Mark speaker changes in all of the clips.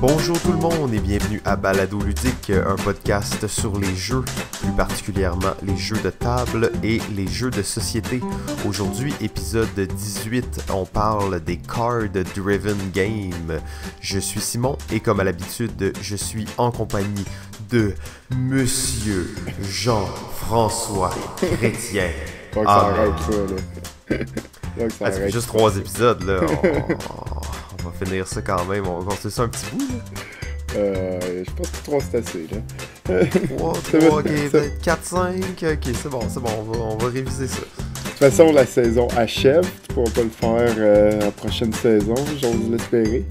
Speaker 1: Bonjour tout le monde et bienvenue à Balado Ludique, un podcast sur les jeux, plus particulièrement les jeux de table et les jeux de société. Aujourd'hui, épisode 18, on parle des Card Driven Games. Je suis Simon et comme à l'habitude, je suis en compagnie de Monsieur Jean-François Chrétien. Ah, ça là. Ah, juste trois épisodes, là. Oh on va finir ça quand même. On va faire ça un petit bout, là.
Speaker 2: Euh, je pense que trois, c'est assez, là. 3, 3, ok, 4, 5, ok,
Speaker 1: c'est bon, c'est bon, on va, réviser ça. De
Speaker 2: toute façon, la saison achève. Tu pourras pas le faire la euh, prochaine saison, j'ose l'espérer.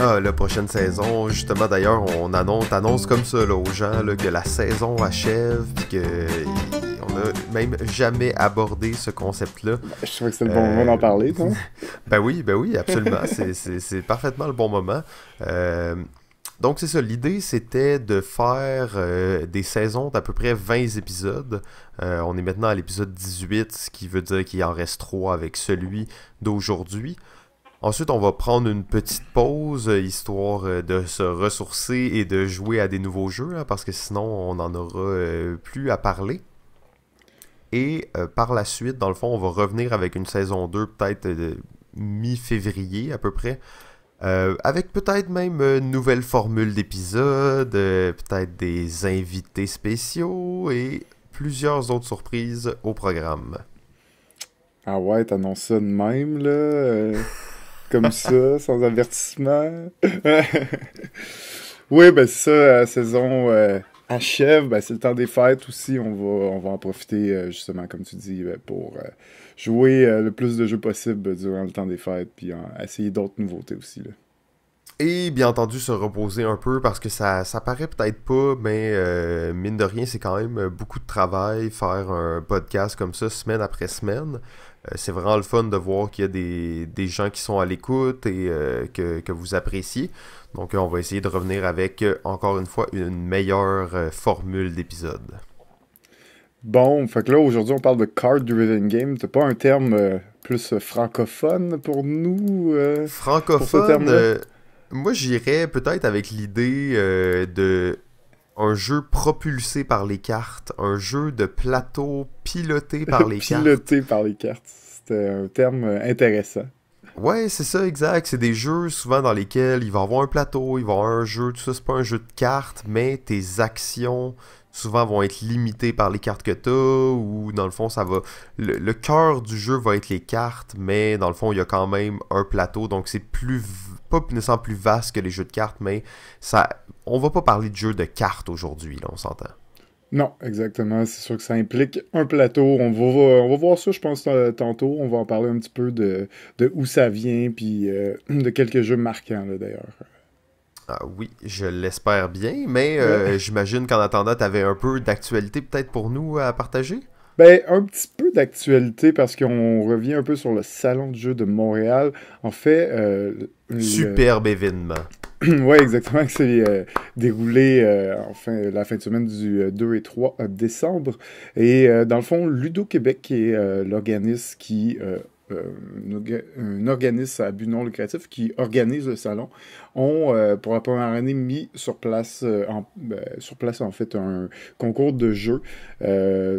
Speaker 2: Ah, la prochaine saison, justement, d'ailleurs,
Speaker 1: on annonce, comme ça aux gens que la saison achève, puis que n'a même jamais abordé ce concept-là. Je trouve que c'est
Speaker 2: le bon moment d'en parler, toi. Euh,
Speaker 1: ben oui, ben oui, absolument. c'est parfaitement le bon moment. Euh, donc c'est ça, l'idée c'était de faire euh, des saisons d'à peu près 20 épisodes. on est maintenant à l'épisode 18, ce qui veut dire qu'il en reste 3 avec celui d'aujourd'hui. Ensuite, on va prendre une petite pause, histoire de se ressourcer et de jouer à des nouveaux jeux, hein, parce que sinon, on n'en aura plus à parler. Et euh, par la suite, dans le fond, on va revenir avec une saison 2, peut-être euh, mi-février à peu près. Euh, avec peut-être même une nouvelle formule d'épisode, peut-être des invités spéciaux et plusieurs autres
Speaker 2: surprises au programme. Ah ouais, t'annonces ça de même, là? comme ça, sans avertissement? oui, ben ça, saison achève, ben, c'est le temps des fêtes aussi. On va, en profiter, euh, justement, comme tu dis, euh, pour euh, jouer le plus de jeux possible durant le temps des fêtes, puis essayer d'autres nouveautés aussi.
Speaker 1: Et bien entendu, se reposer un peu parce que ça, ça paraît peut-être pas, mais mine de rien, c'est quand même beaucoup de travail faire un podcast comme ça semaine après semaine. c'est vraiment le fun de voir qu'il y a des, gens qui sont à l'écoute et que, vous appréciez. Donc euh, on va essayer de revenir avec, euh, encore une fois, une meilleure euh, formule d'épisode.
Speaker 2: Bon, fait que là, aujourd'hui, on parle de card-driven game. T'as pas un terme plus francophone pour nous? francophone,
Speaker 1: moi, j'irais peut-être avec l'idée de un jeu propulsé par les cartes, un jeu de plateau
Speaker 2: piloté par les cartes. Piloté par les cartes, c'était un terme intéressant.
Speaker 1: Ouais, c'est ça, exact. C'est des jeux souvent dans lesquels il va avoir un plateau, il va y avoir un jeu, tout ça. C'est pas un jeu de cartes, mais tes actions souvent vont être limitées par les cartes que tu ou dans le fond, ça va. Le, cœur du jeu va être les cartes, mais dans le fond, il y a quand même un plateau, donc c'est plus. pas nécessairement plus vaste que les jeux de cartes, mais ça. On
Speaker 2: va pas parler de jeu de cartes aujourd'hui, là, on s'entend. Non, exactement. C'est sûr que ça implique un plateau. On va, on va voir ça, je pense, tantôt. On va en parler un petit peu de, où ça vient, puis euh, de quelques jeux marquants, d'ailleurs.
Speaker 1: Ah oui, je l'espère bien, mais euh, j'imagine qu'en attendant, tu avais un peu d'actualité peut-être pour nous à partager?
Speaker 2: Ben, un petit peu d'actualité parce qu'on revient un peu sur le salon de jeu de Montréal. En fait. Euh, Superbe événement. oui, exactement, C'est euh, déroulé euh, la fin de semaine du 2 euh, et 3 euh, décembre. Et dans le fond, Ludo Québec, est l'organisme qui euh, un organisme à but non lucratif qui organise le salon, ont, euh, pour la première année, mis sur place, euh, en, ben, sur place en fait, un concours de jeux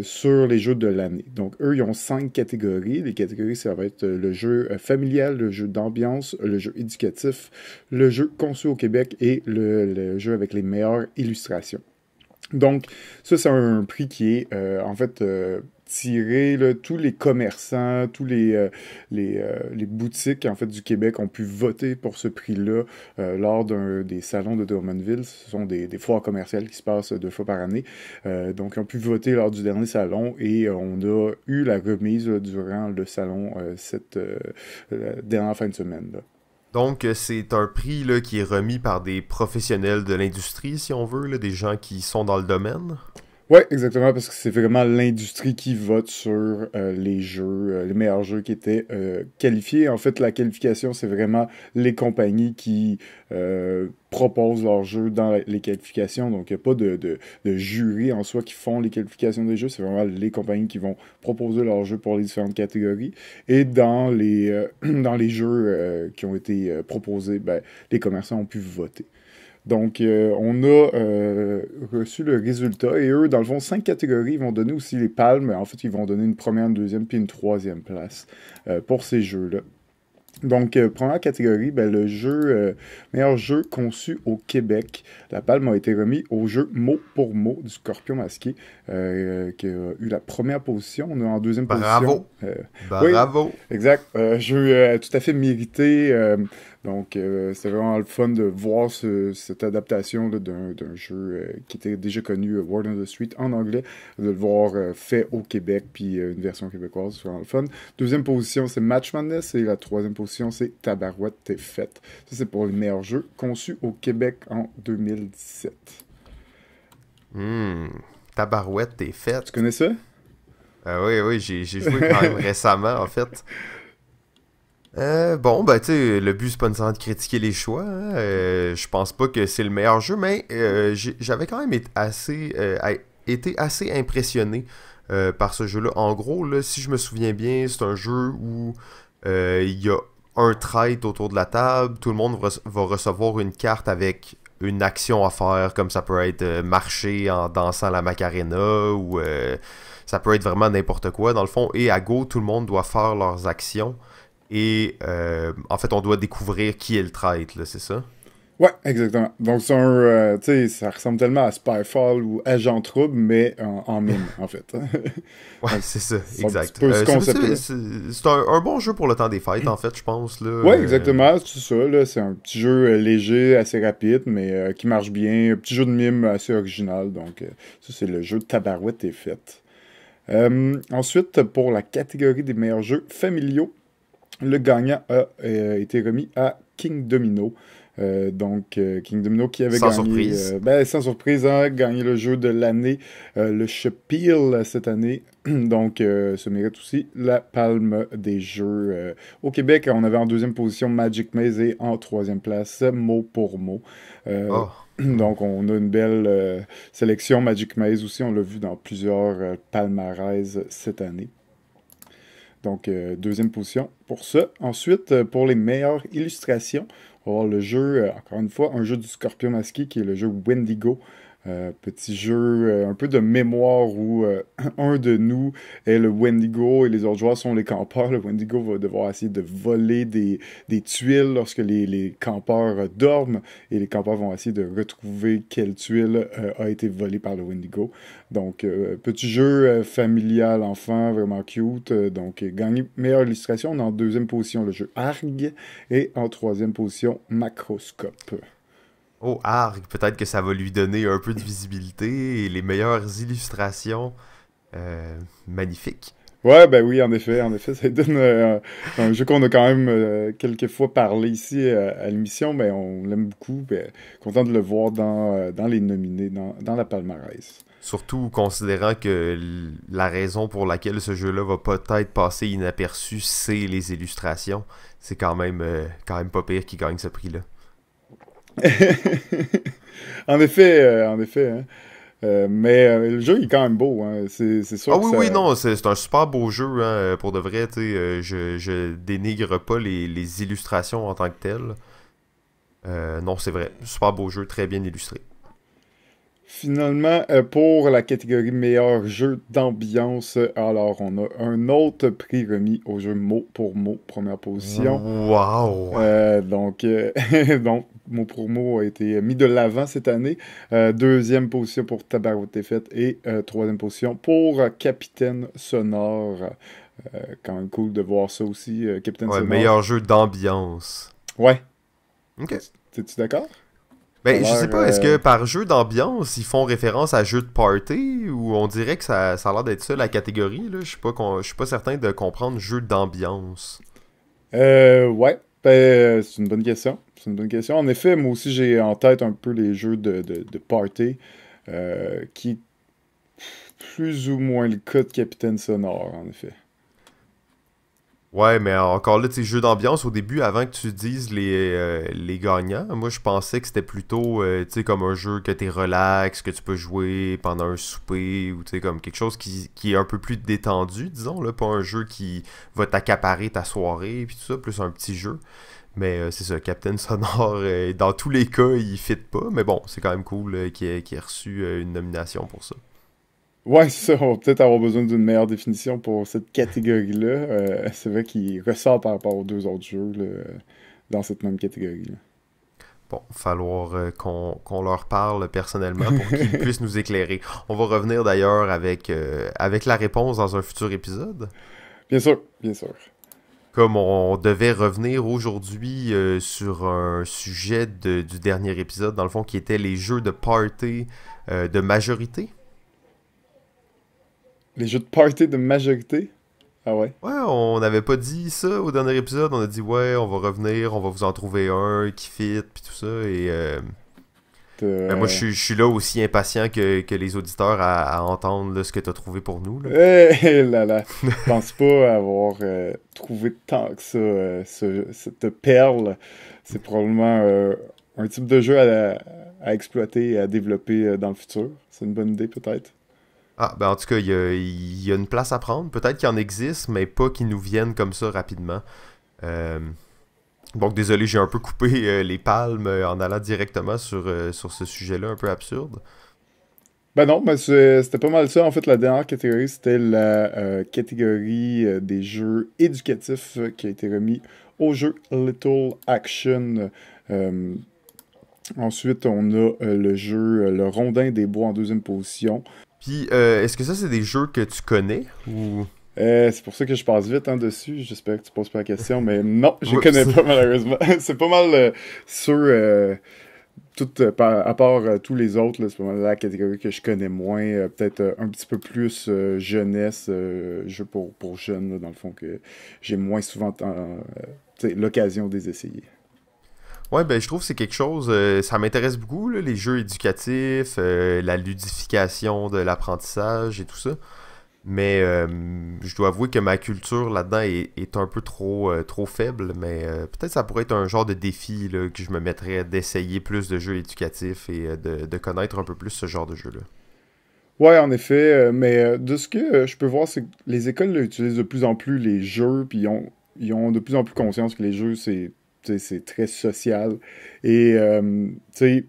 Speaker 2: sur les jeux de l'année. Donc, eux, ils ont cinq catégories. Les catégories, ça va être le jeu familial, le jeu d'ambiance, le jeu éducatif, le jeu conçu au Québec et le, jeu avec les meilleures illustrations. Donc, ça, c'est un prix qui est en fait tirer tous les commerçants, tous euh, euh, les, boutiques en fait du Québec ont pu voter pour ce prix-là euh, lors des salons de Drummondville. Ce sont des, foires commerciales qui se passent deux fois par année. donc, ils ont pu voter lors du dernier salon et on a eu la remise durant le salon cette dernière fin de semaine.
Speaker 1: Donc, c'est un prix qui est remis par des professionnels de l'industrie, si on veut, des gens qui sont dans le domaine?
Speaker 2: Oui, exactement, parce que c'est vraiment l'industrie qui vote sur euh, les jeux, euh, les meilleurs jeux qui étaient euh, qualifiés. En fait, la qualification, c'est vraiment les compagnies qui proposent leurs jeux dans les qualifications. Donc, il n'y a pas de, jury en soi qui font les qualifications des jeux. C'est vraiment les compagnies qui vont proposer leurs jeux pour les différentes catégories. Et dans les, dans les jeux qui ont été proposés, ben, les commerçants ont pu voter. Donc, euh, on a euh, reçu le résultat et eux, dans le fond, cinq catégories, ils vont donner aussi les palmes. En fait, ils vont donner une première, une deuxième, puis une troisième place euh, pour ces jeux-là. Donc, euh, première catégorie, ben, le jeu, euh, meilleur jeu conçu au Québec. La palme a été remise au jeu mot pour mot du Scorpion Masqué, euh, qui a eu la première position. On est en deuxième position. Bravo! Oui, exact. jeu tout à fait mérité. donc, c'est vraiment le fun de voir cette adaptation d'un jeu qui était déjà connu, World of the Street, en anglais, de le voir fait au Québec, puis une version québécoise, c'est vraiment le fun. Deuxième position, c'est Match Madness, et la troisième position, c'est Tabarouette, t'es faite. Ça, c'est pour le meilleur jeu conçu au Québec en 2017.
Speaker 1: Hmm. Tabarouette, t'es faite. Tu connais ça? Ah oui, oui, j'ai joué quand même récemment, en fait. Euh, bon, ben, tu sais, le but, c'est pas de critiquer les choix. Hein. Euh, je pense pas que c'est le meilleur jeu, mais euh, j'avais quand même été assez, impressionné par ce jeu-là. En gros, si je me souviens bien, c'est un jeu où il y a un trait autour de la table, tout le monde va recevoir une carte avec une action à faire, comme ça peut être euh, marcher en dansant la Macarena ou euh, ça peut être vraiment n'importe quoi dans le fond. Et à Go, tout le monde doit faire leurs actions et euh, en fait, on doit découvrir qui est le trait, c'est ça?
Speaker 2: Ouais, exactement. Donc, c'est un, euh, ça ressemble tellement à Spyfall ou Agent Trouble, mais en, mime, en fait. ouais, c'est ça, exact. Euh,
Speaker 1: c'est un, bon jeu pour le temps des fêtes, en fait, je pense. Là. exactement,
Speaker 2: c'est ça. C'est un petit jeu euh, léger, assez rapide, mais qui marche bien. Un petit jeu de mime assez original. Donc, ça, c'est le jeu Tabarouette est fait. ensuite, pour la catégorie des meilleurs jeux familiaux, le gagnant a été remis à King Domino. Euh, donc, euh, Kingdom No qui avait gagné. Euh, ben, sans surprise, hein, gagné le jeu de l'année, le Chapil cette année. Donc, se mérite aussi la palme des jeux. au Québec, on avait en deuxième position Magic Maze et en troisième place, mot pour mot. Oh. Donc, on a une belle sélection Magic Maze aussi. On l'a vu dans plusieurs palmarès cette année. Donc, deuxième position pour ça. Ensuite, pour les meilleures illustrations, le jeu, euh, encore une fois, un jeu du scorpion masqué qui est le jeu Wendigo, euh, petit jeu euh, un peu de mémoire où euh, un de nous est le Wendigo et les autres joueurs sont les campeurs. Le Wendigo va devoir essayer de voler des, des tuiles lorsque les, campeurs dorment et les campeurs vont essayer de retrouver quelle tuile a été volée par le Wendigo. Donc, petit jeu familial enfant, vraiment cute. donc, gagné meilleure illustration. On en deuxième position le jeu Arg et en troisième position Macroscope.
Speaker 1: Oh, arg, peut-être que ça va lui donner un peu de visibilité et les meilleures illustrations. Euh,
Speaker 2: magnifiques. Ouais, ben oui, en effet, en effet, ça donne euh, un jeu qu'on a quand même euh, quelques fois parlé ici à l'émission, mais on l'aime beaucoup, content de le voir dans, les nominés, dans, la palmarès.
Speaker 1: Surtout considérant que la raison pour laquelle ce jeu-là va peut-être passer inaperçu, c'est les illustrations. C'est quand même, quand même pas pire qu'il gagne ce prix-là.
Speaker 2: en effet, euh, en effet. Hein. Euh, mais euh, le jeu est quand même beau, hein. c'est Ah oui, oui, non,
Speaker 1: c'est un super beau jeu, hein, pour de vrai, je, dénigre pas les, illustrations en tant que telles. non, c'est vrai, super beau jeu, très bien illustré.
Speaker 2: Finalement, pour la catégorie meilleur jeu d'ambiance, alors on a un autre prix remis au jeu mot pour mot, première position. Wow! donc, donc mot promo a été mis de l'avant cette année. Euh, deuxième position pour Tabarot défait et euh, troisième position pour Capitaine Sonore. Euh, quand même cool de voir ça aussi, Capitaine ouais, Sonore. meilleur
Speaker 1: jeu d'ambiance. Ouais.
Speaker 2: Ok. T'es-tu d'accord? Ben, je sais pas, est-ce que
Speaker 1: par jeu d'ambiance, ils font référence à jeu de party ou on dirait que ça, ça a l'air d'être ça la catégorie? Je suis pas, je suis pas certain de comprendre jeu
Speaker 2: d'ambiance. Euh, ouais, ben, c'est une bonne question c'est une bonne question. En effet, moi aussi, j'ai en tête un peu les jeux de, de, party euh, qui plus ou moins le cas de Capitaine Sonore, en effet.
Speaker 1: Ouais, mais encore là, tes jeux d'ambiance, au début, avant que tu dises les, euh, les gagnants, moi je pensais que c'était plutôt euh, sais comme un jeu que tu es relax, que tu peux jouer pendant un souper, ou comme quelque chose qui, est un peu plus détendu, disons, là, pas un jeu qui va t'accaparer ta soirée, puis tout ça, plus un petit jeu. Mais euh, c'est ça, Captain Sonore, euh, dans tous les cas, il fit pas, mais bon, c'est quand même cool euh, qu'il ait, reçu une nomination pour ça.
Speaker 2: Ouais, ça, on va peut-être avoir besoin d'une meilleure définition pour cette catégorie-là. c'est vrai qu'il ressort par rapport aux deux autres jeux dans cette même catégorie-là. Bon, falloir qu'on leur parle
Speaker 1: personnellement pour qu'ils puissent nous éclairer. On va revenir d'ailleurs avec, avec la réponse dans un futur épisode. Bien sûr, bien sûr comme on devait revenir aujourd'hui euh, sur un sujet du dernier épisode, dans le fond, qui était les jeux de party euh, de majorité. Les jeux de party de
Speaker 2: majorité? Ah ouais?
Speaker 1: Ouais, on n'avait pas dit ça au dernier épisode. On a dit, ouais, on va revenir, on va vous en trouver un qui fit, puis tout ça. Et euh, euh, ben, moi, je, suis là aussi impatient que, les auditeurs à, entendre ce que tu as trouvé pour nous. Là. Eh,
Speaker 2: eh, pense pas avoir euh, trouvé tant que ça, euh, cette perle. C'est probablement un type de jeu à, exploiter et à développer dans le futur. C'est une bonne idée, peut-être.
Speaker 1: Ah, ben en tout cas, il y, a, une place à prendre. Peut-être qu'il en existe, mais pas qu'ils nous viennent comme ça rapidement. Bon désolé, j'ai un peu coupé euh, les palmes euh, en allant directement sur, euh, sur ce sujet-là un peu
Speaker 2: absurde. Ben non, mais c'était pas mal ça. En fait, la dernière catégorie, c'était la catégorie des jeux éducatifs qui a été remis au jeu Little Action. ensuite, on a le jeu Le Rondin des Bois en deuxième position. Puis, est-ce que ça, c'est des jeux que tu connais ou... Euh, c'est pour ça que je passe vite en hein, dessus. J'espère que tu poses pas la question, mais non, je connais pas malheureusement. c'est pas mal euh, sur euh, à part tous les autres, c'est pas mal la catégorie que je connais moins. Peut-être un petit peu plus jeunesse, jeu pour, jeunes, dans le fond, que j'ai moins souvent l'occasion de les essayer.
Speaker 1: Ouais, ben je trouve que c'est quelque chose, ça m'intéresse beaucoup, les jeux éducatifs, la ludification de l'apprentissage et tout ça. Mais euh, je dois avouer que ma culture là-dedans est, un peu trop, euh, trop faible, mais euh, peut-être ça pourrait être un genre de défi que je me mettrais d'essayer plus de jeux éducatifs et de, connaître un peu plus ce genre de jeu-là.
Speaker 2: Ouais, en effet, mais de ce que je peux voir, c'est que les écoles utilisent de plus en plus les jeux, puis ils ont, ils ont de plus en plus conscience que les jeux, c'est très social. Et, tu sais,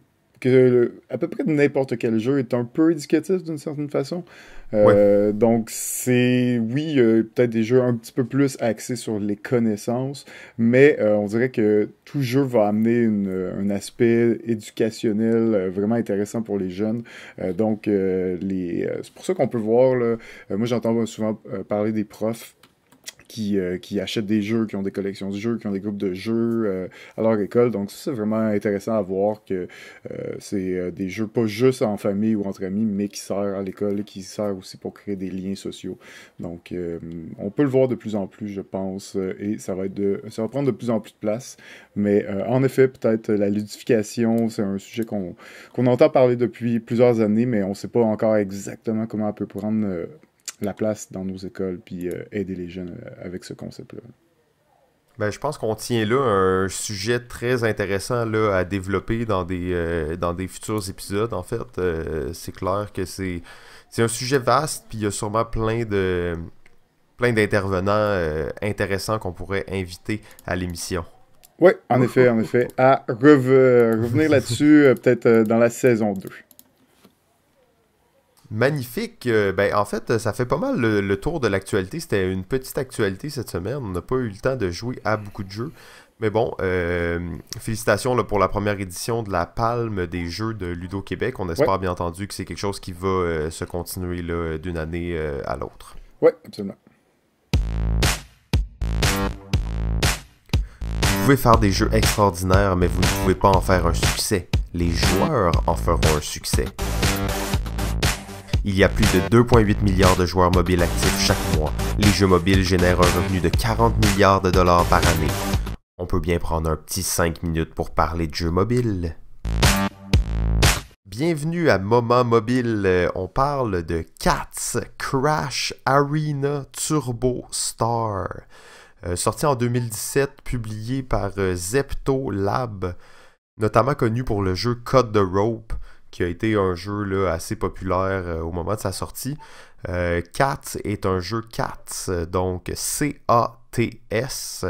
Speaker 2: à peu près n'importe quel jeu est un peu éducatif d'une certaine façon. Euh, donc, c'est, oui, peut-être des jeux un petit peu plus axés sur les connaissances, mais euh, on dirait que tout jeu va amener un aspect éducationnel euh, vraiment intéressant pour les jeunes. donc, les, c'est pour ça qu'on peut voir, là, moi j'entends souvent parler des profs euh, qui, achètent des jeux, qui ont des collections de jeux, qui ont des groupes de jeux euh, à leur école. Donc c'est vraiment intéressant à voir que euh, c'est des jeux pas juste en famille ou entre amis, mais qui servent à l'école, qui servent aussi pour créer des liens sociaux. Donc on peut le voir de plus en plus, je pense, et ça va, prendre de plus en plus de place. Mais en effet, peut-être la ludification, c'est un sujet qu'on entend parler depuis plusieurs années, mais on ne sait pas encore exactement comment on peut prendre la place dans nos écoles, puis euh, aider les jeunes euh, avec ce concept-là.
Speaker 1: Ben, je pense qu'on tient là un sujet très intéressant là, à développer dans des, euh, dans des futurs épisodes. En fait, c'est clair que c'est, c'est un sujet vaste, puis il y a sûrement plein de plein d'intervenants intéressants qu'on pourrait inviter à l'émission.
Speaker 2: Oui, en effet, en effet. À revenir là-dessus, peut-être dans la saison 2.
Speaker 1: Magnifique. Euh, ben, en fait, ça fait pas mal le, tour de l'actualité. C'était une petite actualité cette semaine. On n'a pas eu le temps de jouer à beaucoup de jeux. Mais bon, euh, félicitations pour la première édition de la Palme des Jeux de Ludo Québec. On espère bien entendu que c'est quelque chose qui va euh, se continuer d'une année à l'autre. Oui, absolument. Vous pouvez faire des jeux extraordinaires, mais vous ne pouvez pas en faire un succès. Les joueurs en feront un succès. Il y a plus de 2,8 milliards de joueurs mobiles actifs chaque mois. Les jeux mobiles génèrent un revenu de 40 milliards de dollars par année. On peut bien prendre un petit 5 minutes pour parler de jeux mobiles.
Speaker 2: Bienvenue
Speaker 1: à Moment Mobile. Euh, on parle de Cats Crash Arena Turbo Star. Euh, sorti en 2017, publié par euh, Zepto Lab, notamment connu pour le jeu Cut the Rope, qui a été un jeu assez populaire euh, au moment de sa sortie. Euh, Cat est un jeu Cats, donc C-A-T. s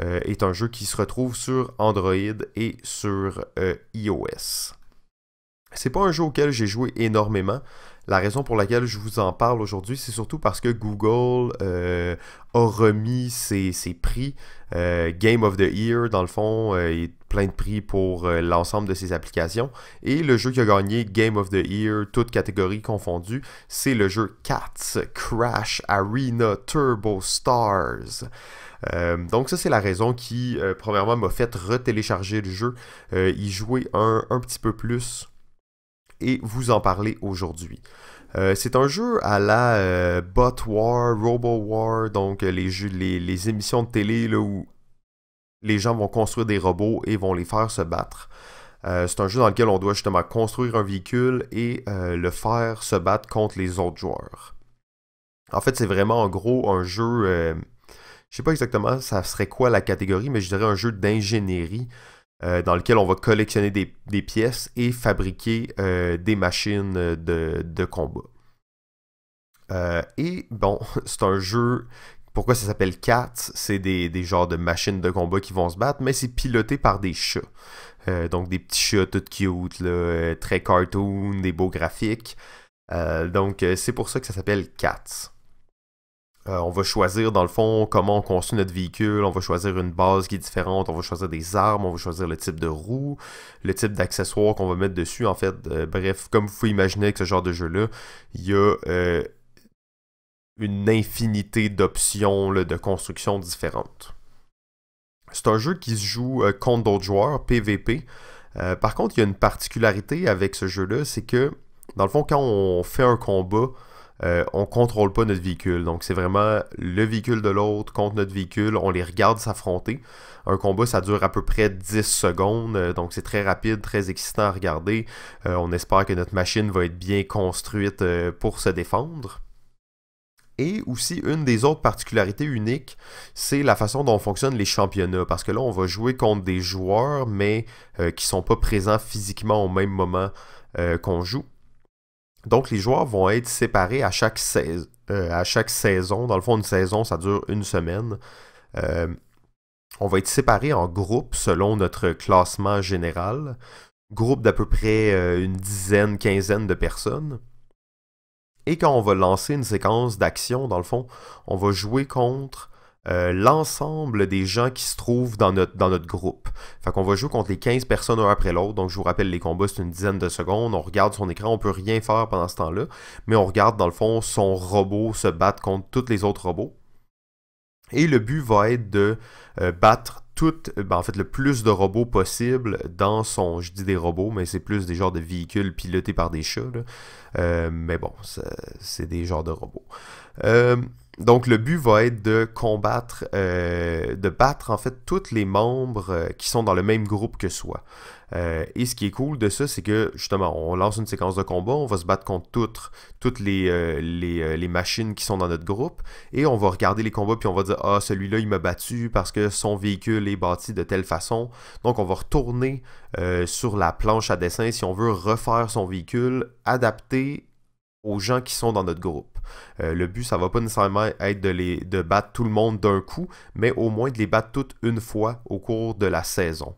Speaker 1: euh, est un jeu qui se retrouve sur Android et sur iOS. iOS. C'est pas un jeu auquel j'ai joué énormément. La raison pour laquelle je vous en parle aujourd'hui, c'est surtout parce que Google a remis ses prix euh, Game of the Year, dans le fond, euh, est plein de prix pour euh, l'ensemble de ses applications. Et le jeu qui a gagné Game of the Year, toutes catégories confondues, c'est le jeu Cats Crash Arena Turbo Stars. donc ça c'est la raison qui premièrement m'a fait retélécharger le jeu, y jouer un petit peu plus et vous en parler aujourd'hui. Euh, c'est un jeu à la euh, Bot War, Robo War, donc euh, les, émissions de télé là, où les gens vont construire des robots et vont les faire se battre. c'est un jeu dans lequel on doit justement construire un véhicule et le faire se battre contre les autres joueurs. En fait, c'est vraiment en gros un jeu, je sais pas exactement ça serait quoi la catégorie, mais je dirais un jeu d'ingénierie euh, dans lequel on va collectionner des, pièces et fabriquer euh, des machines euh, de, combat. et bon, c'est un jeu. Pourquoi ça s'appelle Cats C'est des, genres de machines de combat qui vont se battre, mais c'est piloté par des chats. donc des petits chats tout cute, très cartoon, des beaux graphiques. donc c'est pour ça que ça s'appelle Cats. Euh, on va choisir, dans le fond, comment on construit notre véhicule, on va choisir une base qui est différente, on va choisir des armes, on va choisir le type de roue, le type d'accessoires qu'on va mettre dessus. En fait, euh, bref, comme vous pouvez imaginer avec ce genre de jeu-là, il y a euh, une infinité d'options de construction différentes. C'est un jeu qui se joue contre d'autres joueurs, PVP. par contre, il y a une particularité avec ce jeu-là, c'est que, dans le fond, quand on fait un combat, euh, on contrôle pas notre véhicule. Donc c'est vraiment le véhicule de l'autre contre notre véhicule. On les regarde s'affronter. Un combat, ça dure à peu près 10 secondes. Euh, donc c'est très rapide, très excitant à regarder. Euh, on espère que notre machine va être bien construite pour se défendre. Et aussi, une des autres particularités uniques, c'est la façon dont fonctionnent les championnats. Parce que là, on va jouer contre des joueurs, mais qui ne sont pas présents physiquement au même moment qu'on joue. Donc, les joueurs vont être séparés euh, à chaque, saison, Dans le fond, une saison, ça dure une semaine. Euh, on va être séparés en groupes selon notre classement général. Groupe d'à peu près euh, une dizaine, quinzaine de personnes. Et quand on va lancer une séquence d'action, dans le fond, on va jouer contre euh, l'ensemble des gens qui se trouvent dans notre, dans notre groupe. Fait qu'on va jouer contre les 15 personnes un après l'autre. Donc, je vous rappelle, les combats, c'est une dizaine de secondes. On regarde son écran, on peut rien faire pendant ce temps-là. Mais on regarde, dans le fond, son robot se battre contre tous les autres robots. Et le but va être de euh, battre tout, euh, ben, en fait, le plus de robots possible dans son, je dis des robots, mais c'est plus des genres de véhicules pilotés par des chats. mais bon, c'est des genres de robots. Euh, donc le but va être de combattre, euh, de battre en fait tous les membres euh, qui sont dans le même groupe que soi. Euh, et ce qui est cool de ça, c'est que justement, on lance une séquence de combat, on va se battre contre toutes, les, machines qui sont dans notre groupe, et on va regarder les combats, puis on va dire, ah, celui-là, il m'a battu parce que son véhicule est bâti de telle façon. Donc on va retourner sur la planche à dessin si on veut refaire son véhicule, adapter aux gens qui sont dans notre groupe. Euh, le but, ça va pas nécessairement être de, les, de battre tout le monde d'un coup, mais au moins de les battre toutes une fois au cours de la saison.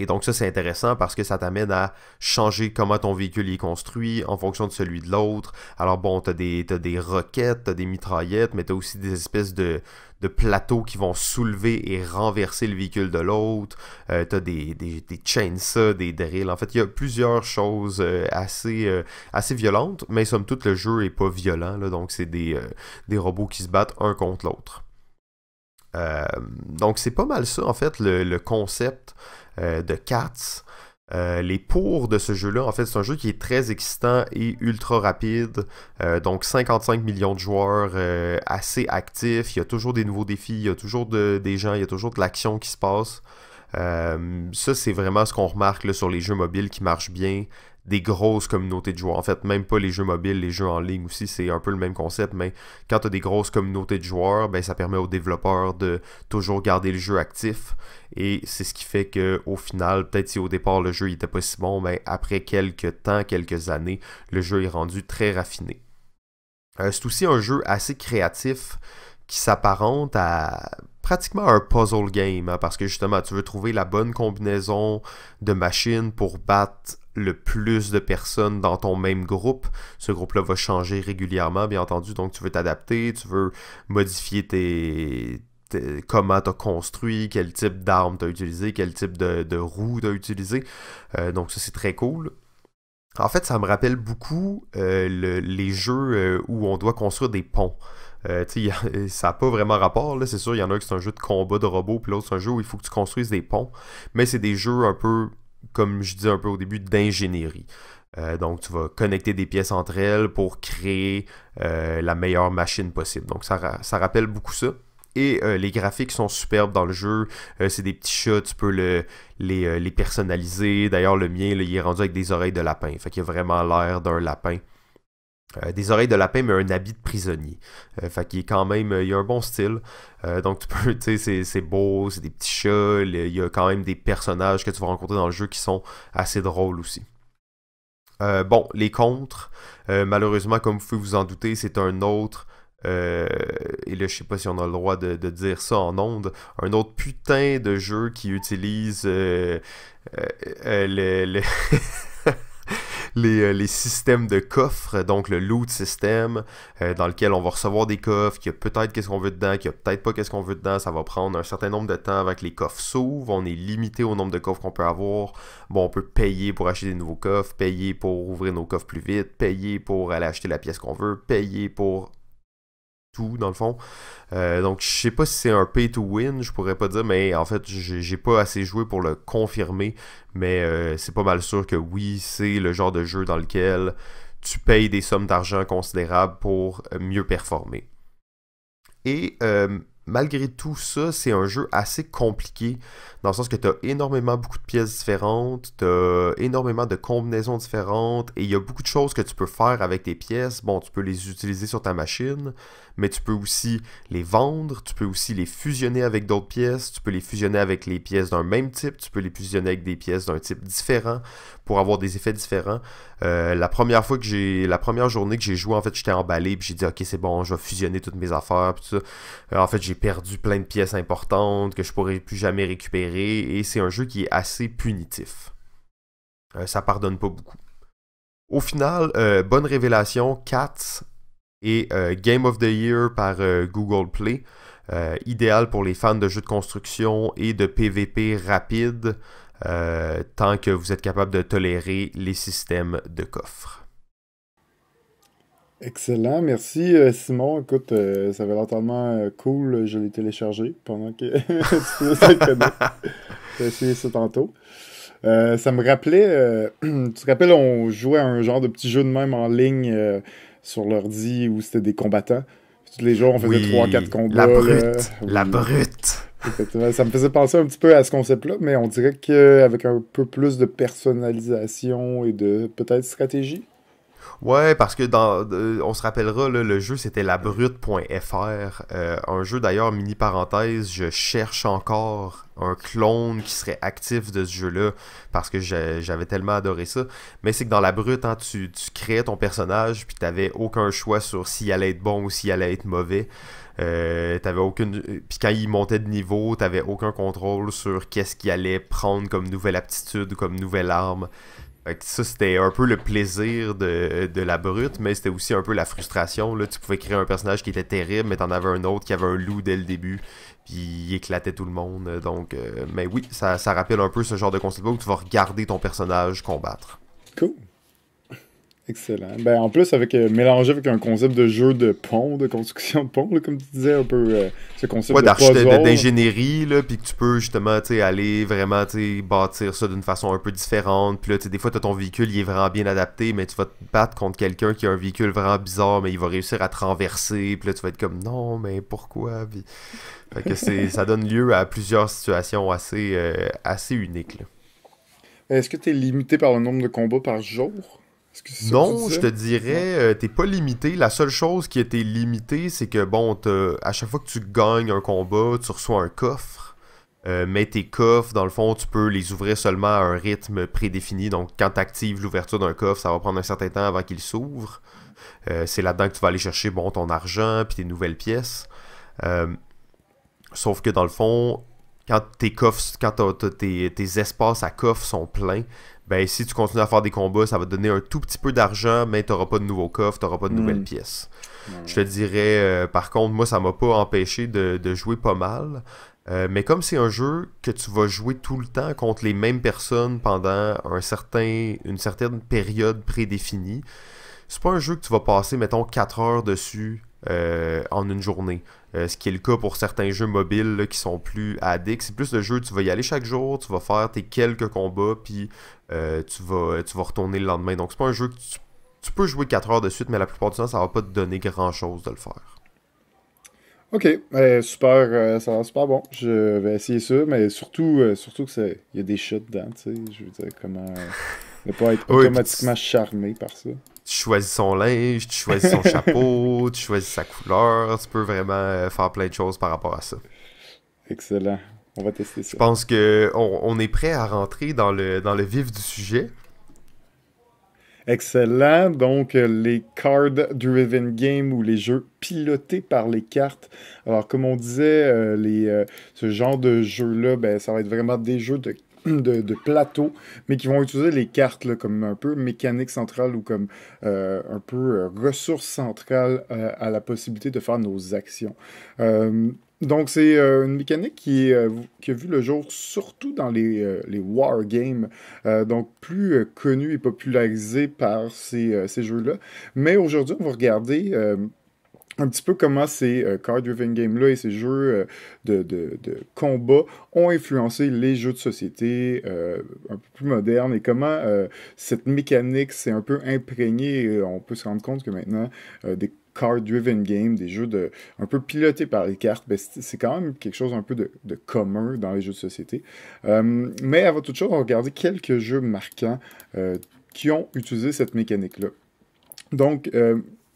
Speaker 1: Et donc ça, c'est intéressant parce que ça t'amène à changer comment ton véhicule est construit en fonction de celui de l'autre. Alors bon, t'as des, as des roquettes, t'as des mitraillettes, mais t'as aussi des espèces de, plateaux qui vont soulever et renverser le véhicule de l'autre. Euh, t'as des, des, des chainsaws, des drills. En fait, il y a plusieurs choses euh, assez, euh, assez violentes, mais somme toute, le jeu est pas violent. donc, c'est euh, des, robots qui se battent un contre l'autre. donc c'est pas mal ça en fait le, le concept. Euh, de Cats. Euh, les pours de ce jeu-là, en fait, c'est un jeu qui est très excitant et ultra rapide. Euh, donc 55 millions de joueurs, assez actifs. Il y a toujours des nouveaux défis, il y a toujours des gens, il y a toujours de l'action qui se passe. ça, c'est vraiment ce qu'on remarque sur les jeux mobiles qui marchent bien des grosses communautés de joueurs. En fait, même pas les jeux mobiles, les jeux en ligne aussi, c'est un peu le même concept, mais quand tu as des grosses communautés de joueurs, ben, ça permet aux développeurs de toujours garder le jeu actif. Et c'est ce qui fait que au final, peut-être si au départ le jeu n'était pas si bon, mais ben, après quelques temps, quelques années, le jeu est rendu très raffiné. Euh, c'est aussi un jeu assez créatif qui s'apparente à pratiquement un puzzle game, hein, parce que justement, tu veux trouver la bonne combinaison de machines pour battre le plus de personnes dans ton même groupe. Ce groupe-là va changer régulièrement, bien entendu. Donc, tu veux t'adapter, tu veux modifier tes, comment tu as construit, quel type d'arme tu as utilisé, quel type de, de roue tu as utilisé. Euh, donc, ça, c'est très cool. En fait, ça me rappelle beaucoup euh, les jeux euh, où on doit construire des ponts. ça n'a pas vraiment rapport, c'est sûr, il y en a un qui c'est un jeu de combat de robots, puis l'autre c'est un jeu où il faut que tu construises des ponts, mais c'est des jeux un peu comme je disais un peu au début, d'ingénierie. Euh, donc, tu vas connecter des pièces entre elles pour créer euh, la meilleure machine possible. Donc, ça, ça rappelle beaucoup ça. Et euh, les graphiques sont superbes dans le jeu. c'est des petits chats, tu peux le, les, personnaliser. D'ailleurs, le mien, il est rendu avec des oreilles de lapin. Fait qu'il a vraiment l'air d'un lapin. Euh, des oreilles de lapin, mais un habit de prisonnier. Euh, fait qu'il est quand même. Euh, il a un bon style. donc tu peux. Tu sais, c'est beau, c'est des petits chats. Il y a quand même des personnages que tu vas rencontrer dans le jeu qui sont assez drôles aussi. bon, les contres, malheureusement, comme vous pouvez vous en douter, c'est un autre. et là, je sais pas si on a le droit de, dire ça en ondes. Un autre putain de jeu qui utilise Euh, les, systèmes de coffres, donc le loot système euh, dans lequel on va recevoir des coffres, qu'il y a peut-être qu'est-ce qu'on veut dedans, qu'il y a peut-être pas qu'est-ce qu'on veut dedans, ça va prendre un certain nombre de temps avec les coffres s'ouvrent, on est limité au nombre de coffres qu'on peut avoir, bon, on peut payer pour acheter des nouveaux coffres, payer pour ouvrir nos coffres plus vite, payer pour aller acheter la pièce qu'on veut, payer pour tout, dans le fond. Euh, donc, je sais pas si c'est un pay to win, je pourrais pas dire, mais en fait, j'ai pas assez joué pour le confirmer. Mais euh, c'est pas mal sûr que oui, c'est le genre de jeu dans lequel tu payes des sommes d'argent considérables pour mieux performer. Et euh, malgré tout ça, c'est un jeu assez compliqué, dans le sens que tu as énormément beaucoup de pièces différentes, tu as énormément de combinaisons différentes, et il y a beaucoup de choses que tu peux faire avec tes pièces. Bon, tu peux les utiliser sur ta machine, mais tu peux aussi les vendre, tu peux aussi les fusionner avec d'autres pièces, tu peux les fusionner avec les pièces d'un même type, tu peux les fusionner avec des pièces d'un type différent pour avoir des effets différents. Euh, la première fois que j'ai. La première journée que j'ai joué, en fait, j'étais emballé, j'ai dit ok c'est bon, je vais fusionner toutes mes affaires, euh, en fait, j'ai perdu plein de pièces importantes que je pourrais plus jamais récupérer. Et c'est un jeu qui est assez punitif. Euh, ça pardonne pas beaucoup. Au final, bonne révélation, Cats et Game of the Year par Google Play. idéal pour les fans de jeux de construction et de PVP rapide. Euh, tant que vous êtes capable de tolérer les systèmes de coffre.
Speaker 2: Excellent, merci euh, Simon. Écoute, euh, ça avait l'air cool, je l'ai téléchargé pendant que tu faisais J'ai essayé ça tantôt. ça me rappelait, tu te rappelles, on jouait à un genre de petit jeu de même en ligne sur l'ordi où c'était des combattants. tous les jours, on faisait trois, 3-4 combats. La brute! La brute! Ça me faisait penser un petit peu à ce concept-là, mais on dirait qu'avec un peu plus de personnalisation et de peut-être stratégie.
Speaker 1: Ouais, parce que dans, on se rappellera, le jeu c'était la euh, un jeu d'ailleurs, mini parenthèse, je cherche encore un clone qui serait actif de ce jeu-là, parce que j'avais tellement adoré ça. Mais c'est que dans la brute, hein, tu, tu créais ton personnage, puis t'avais aucun choix sur s'il allait être bon ou s'il allait être mauvais. Euh, t'avais aucune. Euh, puis quand il montait de niveau, t'avais aucun contrôle sur qu'est-ce qu'il allait prendre comme nouvelle aptitude, comme nouvelle arme. ça, c'était un peu le plaisir de, de la brute, mais c'était aussi un peu la frustration. Là. Tu pouvais créer un personnage qui était terrible, mais t'en avais un autre qui avait un loup dès le début, puis il éclatait tout le monde. Donc, euh, mais oui, ça, ça rappelle un peu ce genre de concept où tu vas regarder ton personnage combattre. Cool.
Speaker 2: Excellent. Ben, en plus, avec euh, mélanger avec un concept de jeu de pont, de construction de pont, comme tu disais, un peu euh, ce concept de
Speaker 1: d'ingénierie, puis que tu peux justement aller vraiment bâtir ça d'une façon un peu différente. Puis là, des fois, tu as ton véhicule, il est vraiment bien adapté, mais tu vas te battre contre quelqu'un qui a un véhicule vraiment bizarre, mais il va réussir à te renverser. Puis là, tu vas être comme non, mais pourquoi fait que ça donne lieu à plusieurs situations assez, euh, assez uniques.
Speaker 2: Est-ce que tu es limité par le nombre de combats par jour
Speaker 1: non, je te dirais, euh, t'es pas limité. La seule chose qui était limitée, c'est que bon, à chaque fois que tu gagnes un combat, tu reçois un coffre. Euh, mais tes coffres, dans le fond, tu peux les ouvrir seulement à un rythme prédéfini. Donc, quand tu actives l'ouverture d'un coffre, ça va prendre un certain temps avant qu'il s'ouvre. Euh, c'est là-dedans que tu vas aller chercher bon, ton argent puis tes nouvelles pièces. sauf que dans le fond, quand tes coffres, quand tes espaces à coffres sont pleins, ben, si tu continues à faire des combats, ça va te donner un tout petit peu d'argent, mais tu n'auras pas de nouveaux coffres, tu n'auras pas de hmm. nouvelles pièces. Je te dirais, euh, par contre, moi, ça m'a pas empêché de, jouer pas mal. Euh, mais comme c'est un jeu que tu vas jouer tout le temps contre les mêmes personnes pendant un certain, une certaine période prédéfinie, c'est pas un jeu que tu vas passer, mettons, 4 heures dessus euh, en une journée. Euh, ce qui est le cas pour certains jeux mobiles qui sont plus addicts. C'est plus le jeu, tu vas y aller chaque jour, tu vas faire tes quelques combats, puis euh, tu, vas, vas retourner le lendemain. Donc c'est pas un jeu que tu, peux jouer 4 heures de suite, mais la plupart du temps, ça va pas te donner grand chose de le faire.
Speaker 2: Ok, ben, super, ça va super bon. Je vais essayer ça, mais surtout, surtout que il y a des shots dedans, tu sais. Je veux dire, comment ne pas être automatiquement charmé par ça
Speaker 1: tu choisis son linge, tu choisis son chapeau, tu choisis sa couleur. Tu peux vraiment euh, faire plein de choses par rapport à ça. Excellent. On va tester ça. Je pense que
Speaker 2: on, est prêt à rentrer dans le, dans le vif du sujet. Excellent. Donc, euh, les card-driven games ou les jeux pilotés par les cartes. Alors, comme on disait, euh, les, ce genre de jeu-là, ben, ça va être vraiment des jeux de de, plateaux, mais qui vont utiliser les cartes comme un peu mécanique centrale ou comme euh, un peu euh, ressource centrale euh, à la possibilité de faire nos actions. donc, c'est une mécanique qui, a vu le jour surtout dans les, wargames, donc plus connue et popularisée par ces, ces jeux-là. Mais aujourd'hui, on va regarder un petit peu comment ces euh, car-driven games-là et ces jeux euh, de, de, combat ont influencé les jeux de société euh, un peu plus modernes et comment cette mécanique s'est un peu imprégnée. on peut se rendre compte que maintenant, des car-driven games, des jeux de, un peu pilotés par les cartes, ben, c'est quand même quelque chose un peu de, de commun dans les jeux de société. mais avant toute chose, on va regarder quelques jeux marquants qui ont utilisé cette mécanique-là. Donc,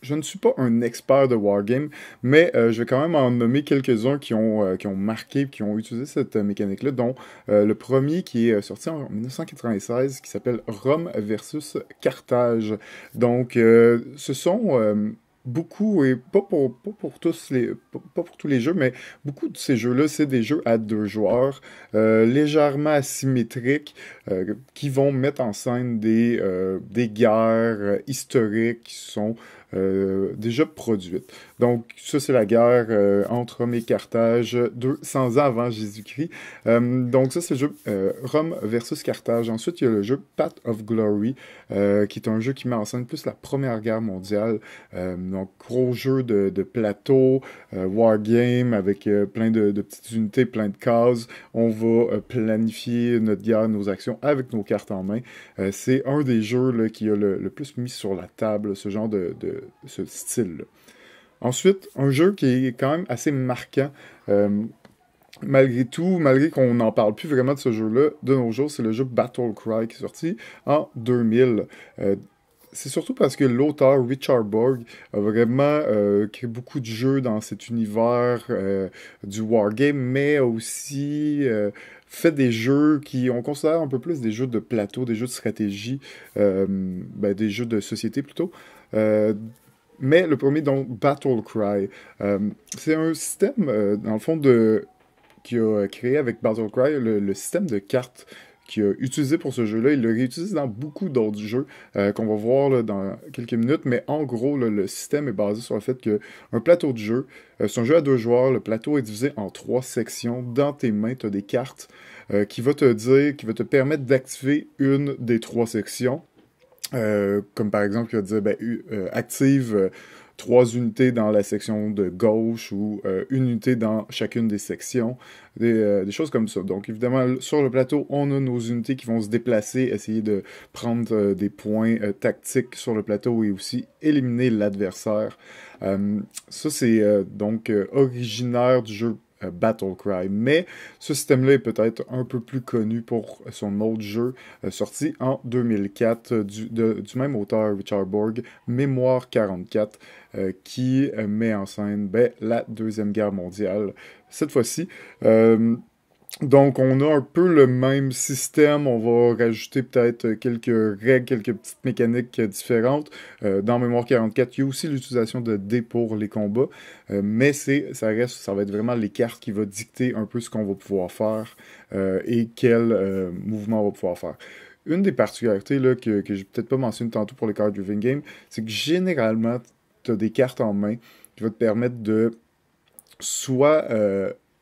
Speaker 2: je ne suis pas un expert de Wargame, mais euh, je vais quand même en nommer quelques-uns qui, ont euh, qui ont marqué, qui ont utilisé cette euh, mécanique-là, dont le premier qui est sorti en 1996, qui s'appelle Rome versus Carthage. Donc, ce sont beaucoup, et pas pour, tous les, pas, pour tous les jeux, mais beaucoup de ces jeux-là, c'est des jeux à deux joueurs, légèrement asymétriques, qui vont mettre en scène des, des guerres historiques qui sont euh, déjà produite. Donc, ça, c'est la guerre euh, entre Rome et Carthage 200 ans avant Jésus-Christ. Euh, donc, ça, c'est le jeu Rome versus Carthage. Ensuite, il y a le jeu Path of Glory, qui est un jeu qui met en scène plus la Première Guerre mondiale. donc, gros jeu de, plateau, wargame, avec plein de, petites unités, plein de cases. On va planifier notre guerre, nos actions avec nos cartes en main. c'est un des jeux qui a le, plus mis sur la table ce genre de, ce style Ensuite, un jeu qui est quand même assez marquant. Euh, malgré tout, malgré qu'on n'en parle plus vraiment de ce jeu-là, de nos jours, c'est le jeu Battle Cry qui est sorti en 2000. Euh, c'est surtout parce que l'auteur Richard Borg a vraiment euh, créé beaucoup de jeux dans cet univers du wargame, mais aussi fait des jeux qui on considère un peu plus des jeux de plateau, des jeux de stratégie, ben, des jeux de société plutôt. Euh, mais le premier, donc Battle Cry, euh, c'est un système, euh, dans le fond, qui a créé avec Battle Cry le, système de cartes qu'il a utilisé pour ce jeu-là. Il le réutilise dans beaucoup d'autres jeux qu'on va voir dans quelques minutes. Mais en gros, le système est basé sur le fait qu'un plateau de jeu, c'est un jeu à deux joueurs. Le plateau est divisé en trois sections. Dans tes mains, tu as des cartes qui vont te dire, qui va te permettre d'activer une des trois sections. Euh, comme par exemple, il va dire ben, euh, active euh, trois unités dans la section de gauche ou une unité dans chacune des sections, des, choses comme ça. Donc évidemment, sur le plateau, on a nos unités qui vont se déplacer, essayer de prendre des points tactiques sur le plateau et aussi éliminer l'adversaire. ça, c'est donc originaire du jeu euh, Battle Cry, Mais ce système-là est peut-être un peu plus connu pour son autre jeu euh, sorti en 2004 euh, du, même auteur Richard Borg, Mémoire 44, qui met en scène ben, la Deuxième Guerre mondiale. Cette fois-ci, donc, on a un peu le même système. On va rajouter peut-être quelques règles, quelques petites mécaniques différentes. Euh, dans Mémoire 44, il y a aussi l'utilisation de D pour les combats. Euh, mais c'est, ça reste, ça va être vraiment les cartes qui vont dicter un peu ce qu'on va pouvoir faire euh, et quel mouvement on va pouvoir faire. Une des particularités là, que, je j'ai peut-être pas mentionné tantôt pour les cartes driven game, c'est que généralement, tu as des cartes en main qui vont te permettre de soit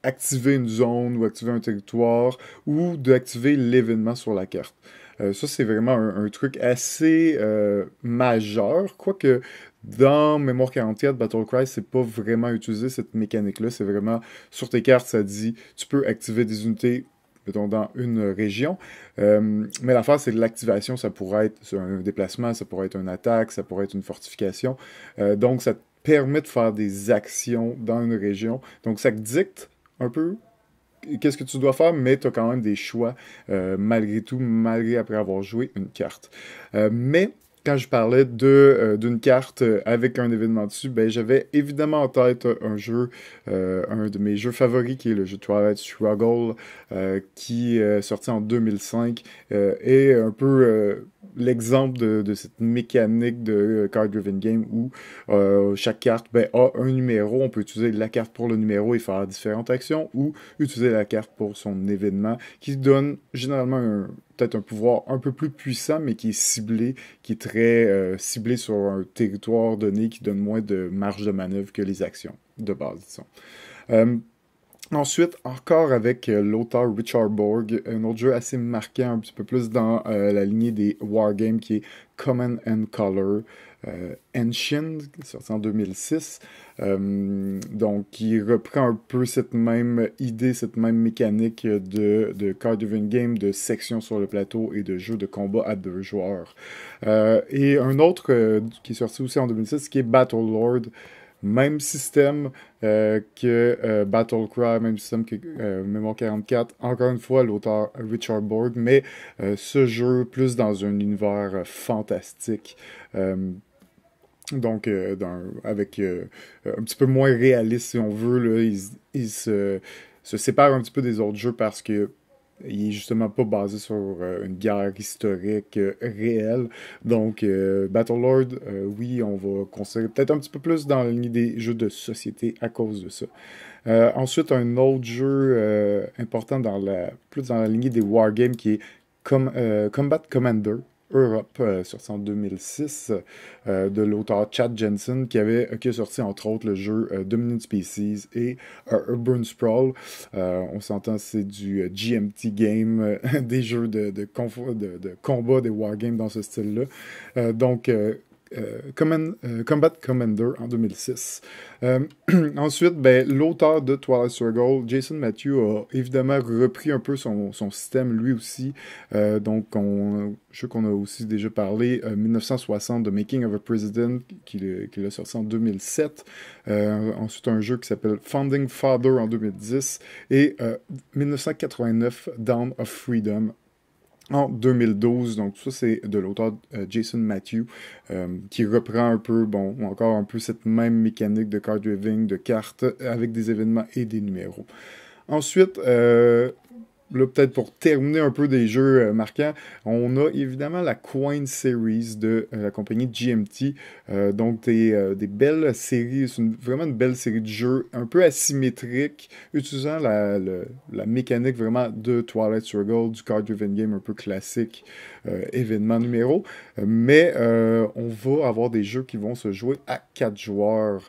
Speaker 2: activer une zone ou activer un territoire ou d'activer l'événement sur la carte. Euh, ça, c'est vraiment un, truc assez euh, majeur, quoique dans Mémoire 44, Battle Cry, c'est pas vraiment utilisé cette mécanique-là. C'est vraiment sur tes cartes, ça dit tu peux activer des unités mettons, dans une région. Mais euh, mais l'affaire, c'est l'activation. Ça pourrait être un déplacement, ça pourrait être une attaque, ça pourrait être une fortification. donc, ça te permet de faire des actions dans une région. Donc, ça dicte un peu qu'est-ce que tu dois faire, mais tu as quand même des choix euh, malgré tout, malgré après avoir joué une carte. Euh, mais quand je parlais de euh, d'une carte euh, avec un événement dessus, ben j'avais évidemment en tête un jeu, euh, un de mes jeux favoris qui est le jeu Twilight Struggle, qui est sorti en 2005 et un peu l'exemple de, cette mécanique de card-driven game où chaque carte ben, a un numéro, on peut utiliser la carte pour le numéro et faire différentes actions ou utiliser la carte pour son événement qui donne généralement un peut-être un pouvoir un peu plus puissant, mais qui est ciblé, qui est très euh, ciblé sur un territoire donné, qui donne moins de marge de manœuvre que les actions de base, euh, Ensuite, encore avec euh, l'auteur Richard Borg, un autre jeu assez marqué, un petit peu plus dans la lignée des wargames qui est Common and Color. Euh, Ancient, sorti en 2006, euh, donc qui reprend un peu cette même idée, cette même mécanique de, de card-driven game, de section sur le plateau et de jeu de combat à deux joueurs. Euh, et un autre qui est sorti aussi en 2006, qui est Battle Lord, même système que Battle Cry, même système que euh, 44. Encore une fois, l'auteur Richard Borg, mais ce jeu plus dans un univers fantastique. Donc, euh, avec euh, euh, un petit peu moins réaliste, si on veut, là, il, se, sépare un petit peu des autres jeux parce que il est justement pas basé sur une guerre historique réelle. Donc, Battle Battlelord, oui, on va considérer peut-être un petit peu plus dans la lignée des jeux de société à cause de ça. ensuite, un autre jeu important dans la, plus dans la lignée des wargames qui est Combat Commander. Europe euh, sorti en 2006 euh, de l'auteur Chad Jensen qui avait euh, sorti entre autres le jeu Dominion Dominant Species et Urban Sprawl. on s'entend c'est du GMT game, des jeux de, de, de combat, des wargames dans ce style-là. donc euh, euh, Combat Commander en 2006. Euh, ensuite, ben, l'auteur de Twilight Struggle, Jason Matthew, a évidemment repris un peu son, système lui aussi. donc, on, je sais qu'on a aussi déjà parlé, 1960 de Making of a President, qu'il qui a sorti en 2007. ensuite, un jeu qui s'appelle Founding Father en 2010 et 1989 Down of Freedom en 2012. Donc ça, c'est de l'auteur euh, Jason Matthew euh, qui reprend un peu, bon, encore un peu cette même mécanique de card driving, de cartes avec des événements et des numéros. Ensuite, euh, peut-être pour terminer un peu des jeux euh, marquants, on a évidemment la Coin Series de euh, la compagnie GMT. Euh, donc, des, belles séries, vraiment une belle série de jeux un peu asymétriques, utilisant la, mécanique vraiment de Twilight Struggle, du card-driven game un peu classique, événement numéro. Mais on va avoir des jeux qui vont se jouer à quatre joueurs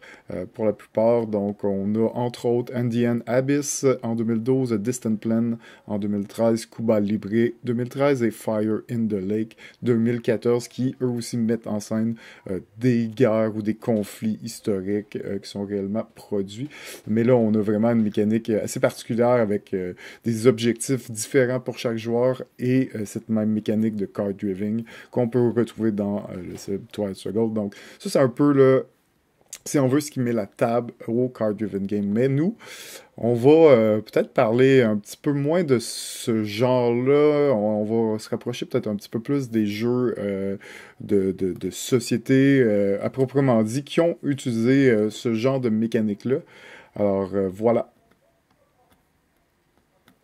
Speaker 2: pour la plupart. Donc, on a entre autres Indian Abyss en 2012, Distant Plan en 2013, Cuba Libre 2013 et Fire in the Lake 2014, qui eux aussi mettent en scène euh, des guerres ou des conflits historiques euh, qui sont réellement produits. Mais là, on a vraiment une mécanique euh, assez particulière avec des objectifs différents pour chaque joueur et cette même mécanique de card driving qu'on peut retrouver dans le Twilight Struggle. Donc, ça, c'est un peu le si on veut, ce qui met la table au card-driven game. Mais nous, on va euh, peut-être parler un petit peu moins de ce genre-là. On, va se rapprocher peut-être un petit peu plus des jeux euh, de, société euh, à proprement dit qui ont utilisé ce genre de mécanique-là. Alors voilà.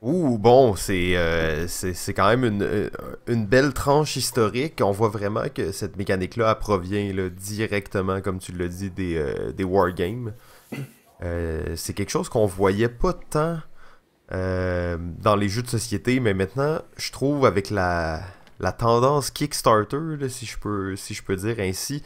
Speaker 2: Ouh, bon, c'est euh,
Speaker 1: quand même euh, une, belle tranche historique. On voit vraiment que cette mécanique-là provient directement, comme tu l'as dit, des, euh, wargames. c'est quelque chose qu'on voyait pas tant dans les jeux de société, mais maintenant, je trouve avec la, la tendance Kickstarter, si, je peux, si je peux dire ainsi,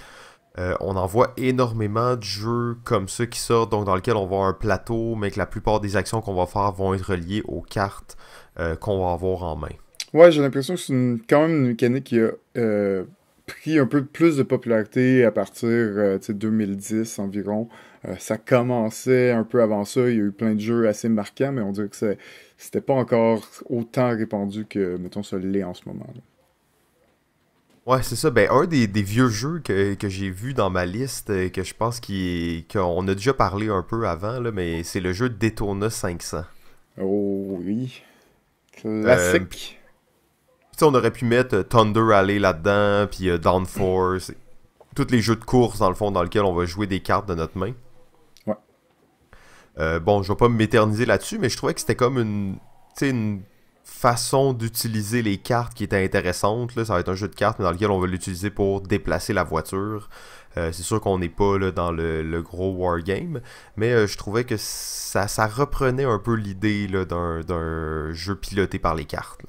Speaker 1: euh, on en voit énormément de jeux comme ceux qui sortent, donc dans lequel on voit un plateau, mais que la plupart des actions qu'on va faire vont être reliées aux cartes euh, qu'on va avoir en main.
Speaker 2: Ouais, j'ai l'impression que c'est quand même une mécanique qui a euh, pris un peu plus de popularité à partir de 2010 environ. ça commençait un peu avant ça, il y a eu plein de jeux assez marquants, mais on dirait que c'était pas encore autant répandu que, mettons, ça l'est en ce moment. Là.
Speaker 1: Ouais, c'est ça. Ben, un des, vieux jeux que, j'ai vu dans ma liste, euh, que je pense qu'on a déjà parlé un peu avant, là, mais c'est le jeu Détourne 500.
Speaker 2: Oh oui. Classique.
Speaker 1: Euh, on aurait pu mettre euh, Thunder Alley là-dedans, puis Dawnforce, Downforce, toutes tous les jeux de course, dans le fond, dans lesquels on va jouer des cartes de notre main. Ouais. bon, je vais pas m'éterniser là-dessus, mais je trouvais que c'était comme une, une façon d'utiliser les cartes qui était intéressante. Ça va être un jeu de cartes mais dans lequel on va l'utiliser pour déplacer la voiture. Euh, c'est sûr qu'on n'est pas dans le, gros wargame, mais euh, je trouvais que ça, ça reprenait un peu l'idée d'un jeu piloté par les cartes.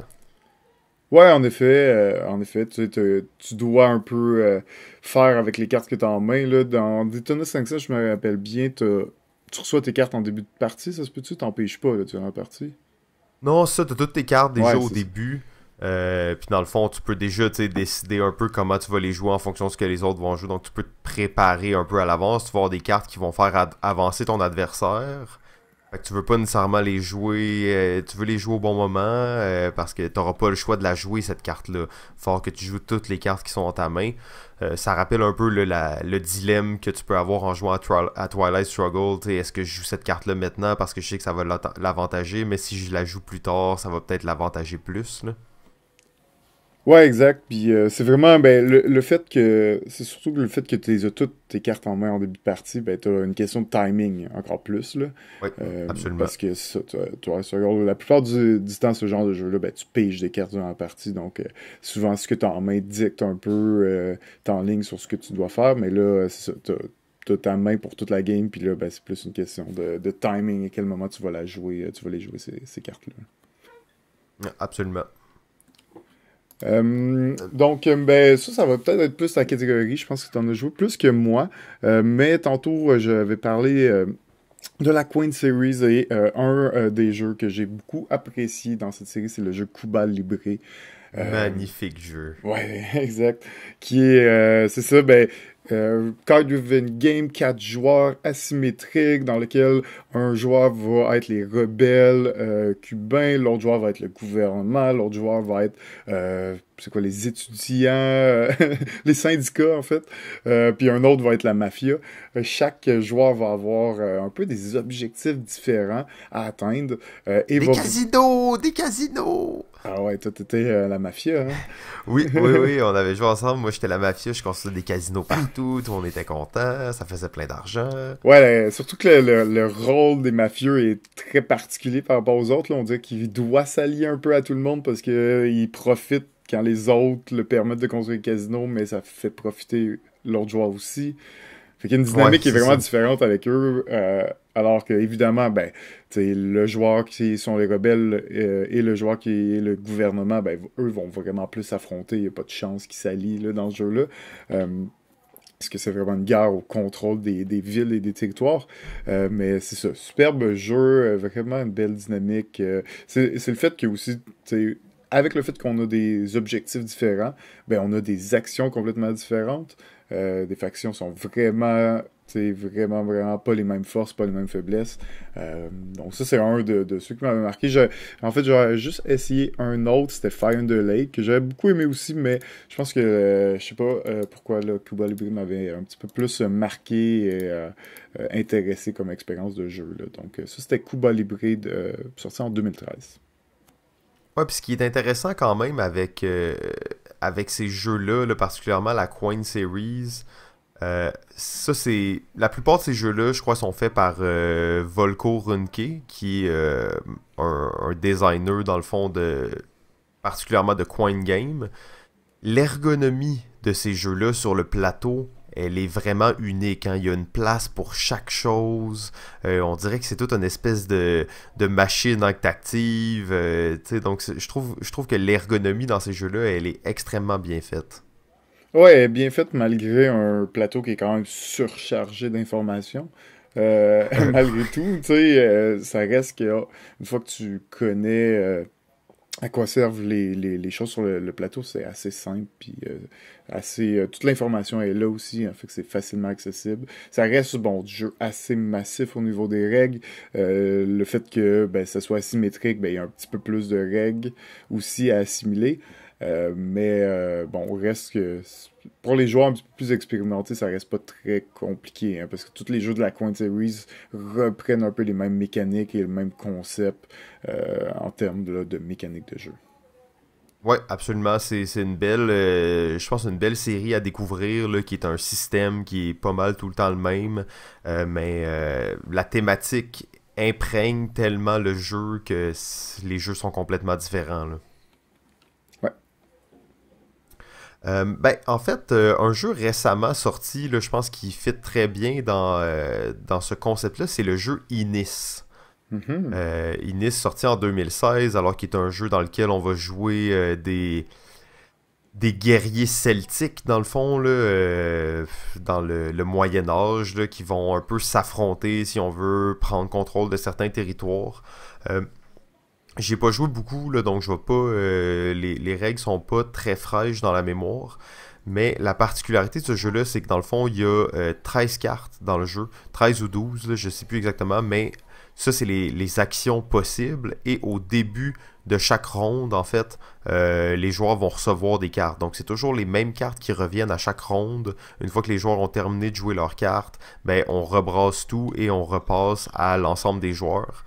Speaker 2: Ouais, en effet, euh, en effet, tu, dois un peu faire avec les cartes que tu as en main. Là. Dans Daytona 500, je me rappelle bien, tu reçois tes cartes en début de partie, ça se peut-tu? T'empêches pas, là, tu en partie. Non, ça,
Speaker 1: t'as toutes tes cartes déjà au début. Euh, puis dans le fond, tu peux déjà décider un peu comment tu vas les jouer en fonction de ce que les autres vont jouer. Donc tu peux te préparer un peu à l'avance. Tu avoir des cartes qui vont faire avancer ton adversaire que tu veux pas nécessairement les jouer, euh, tu veux les jouer au bon moment euh, parce que tu' t'auras pas le choix de la jouer cette carte-là. Fort que tu joues toutes les cartes qui sont en ta main. Euh, ça rappelle un peu le, dilemme que tu peux avoir en jouant à, Twilight Struggle. Est-ce que je joue cette carte-là maintenant parce que je sais que ça va l'avantager, mais si je la joue plus tard, ça va peut-être l'avantager plus. Là.
Speaker 2: Ouais, exact. Puis euh, c'est vraiment ben, le, fait que. C'est surtout le fait que tu as toutes tes cartes en main en début de partie, ben, tu as une question de timing encore plus. Là. Euh, absolument. Parce que ça, la plupart du, du, temps, ce genre de jeu-là, ben, tu piges des cartes en la partie. Donc euh, souvent, ce que tu as en main dicte un peu, en ligne sur ce que tu dois faire. Mais là, c'est ta main pour toute la game, puis là, ben, c'est plus une question de, de, timing, à quel moment tu vas la jouer, tu vas les jouer ces cartes-là. Absolument. Euh, donc, euh, ben, ça, ça va peut-être être plus ta catégorie. Je pense que tu en as joué plus que moi. Euh, mais tantôt, j'avais parlé de la Queen Series et un des jeux que j'ai beaucoup apprécié dans cette série, c'est le jeu Kuba Libre. Magnifique jeu. Ouais, exact. Qui est, c'est ça, ben, euh, card driven game, quatre joueurs asymétriques dans lequel un joueur va être les rebelles euh, cubains, l'autre joueur va être le gouvernement, l'autre joueur va être euh, c'est quoi les étudiants, euh, les syndicats en fait, puis un autre va être la mafia. chaque joueur va avoir un peu des objectifs différents à atteindre des casinos,
Speaker 1: des casinos.
Speaker 2: Ah ouais, toi, t'étais euh, la mafia, hein. oui, oui, oui,
Speaker 1: on avait joué ensemble. Moi, j'étais la mafia, je construisais des casinos partout, tout le monde était content, ça faisait plein d'argent.
Speaker 2: Ouais, surtout que le, rôle des mafieux est très particulier par rapport aux autres. On dirait qu'il doit s'allier un peu à tout le monde parce qu'il euh, profite quand les autres le permettent de construire des casinos, mais ça fait profiter l'autre joueur aussi. Fait qu'il y a une dynamique qui est, vraiment différente avec eux. Euh, alors que, évidemment, ben, le joueur qui sont les rebelles euh, et le joueur qui est le gouvernement, ben, eux vont vraiment plus s'affronter. Il n'y a pas de chance qu'ils s'allient dans ce jeu-là. parce euh, que c'est vraiment une guerre au contrôle des, villes et des territoires. mais c'est ça, superbe jeu, vraiment une belle dynamique. c'est le fait que aussi, avec le fait qu'on a des objectifs différents, ben, on a des actions complètement différentes. Euh, des factions sont vraiment c'est vraiment, vraiment pas les mêmes forces, pas les mêmes faiblesses. Euh, donc ça, c'est un de, ceux qui m'avait marqué. en fait, j'aurais juste essayé un autre, c'était Fire in Lake, que j'avais beaucoup aimé aussi, mais je pense que, euh, je sais pas pourquoi, le Libre m'avait un petit peu plus marqué et intéressé comme expérience de jeu. Donc ça, c'était Kuba Libre, sorti en 2013.
Speaker 1: Ouais, puis ce qui est intéressant quand même avec avec ces jeux-là, particulièrement la Coin Series, euh, La plupart de ces jeux-là, je crois, sont faits par euh, Volko Runke, qui est euh, un, un, designer, dans le fond, de particulièrement de Coin Game. L'ergonomie de ces jeux-là sur le plateau elle est vraiment unique. Hein. Il y a une place pour chaque chose. Euh, on dirait que c'est toute une espèce de, machine interactive. Euh, donc je trouve, que l'ergonomie dans ces jeux-là, elle est extrêmement bien faite.
Speaker 2: Ouais, bien faite malgré un plateau qui est quand même surchargé d'informations. Euh, malgré tout, ça reste que oh, une fois que tu connais à quoi servent les, choses sur le, plateau, c'est assez simple assez. Euh, toute l'information est là aussi, en hein, fait que c'est facilement accessible. Ça reste bon jeu assez massif au niveau des règles. Euh, le fait que ben, ça soit asymétrique, ben, il y a un petit peu plus de règles aussi à assimiler. Euh, mais bon, reste que pour les joueurs un petit peu plus expérimentés, ça reste pas très compliqué hein, parce que tous les jeux de la Coin Series reprennent un peu les mêmes mécaniques et le même concept en termes de mécanique de jeu.
Speaker 1: Oui, absolument. C'est une belle, euh, je pense, une belle série à découvrir, là, qui est un système qui est pas mal tout le temps le même, euh, mais euh, la thématique imprègne tellement le jeu que les jeux sont complètement différents. Là. ben, en fait, un jeu récemment sorti, je pense qu'il fit très bien dans, dans ce concept-là, c'est le jeu Inis. Mm euh, Inis sorti en 2016, alors qu'il est un jeu dans lequel on va jouer euh, des, des guerriers celtiques, dans le fond, euh, dans le, Moyen Âge, qui vont un peu s'affronter, si on veut, prendre contrôle de certains territoires. j'ai pas joué beaucoup, donc je vois pas. les, règles sont pas très fraîches dans la mémoire. Mais la particularité de ce jeu-là, c'est que dans le fond, il y a 13 cartes dans le jeu, 13 ou 12, je sais plus exactement, mais ça, c'est les, actions possibles. Et au début de chaque ronde, en fait, euh, les joueurs vont recevoir des cartes. Donc, c'est toujours les mêmes cartes qui reviennent à chaque ronde. Une fois que les joueurs ont terminé de jouer leurs cartes, ben, on rebrasse tout et on repasse à l'ensemble des joueurs.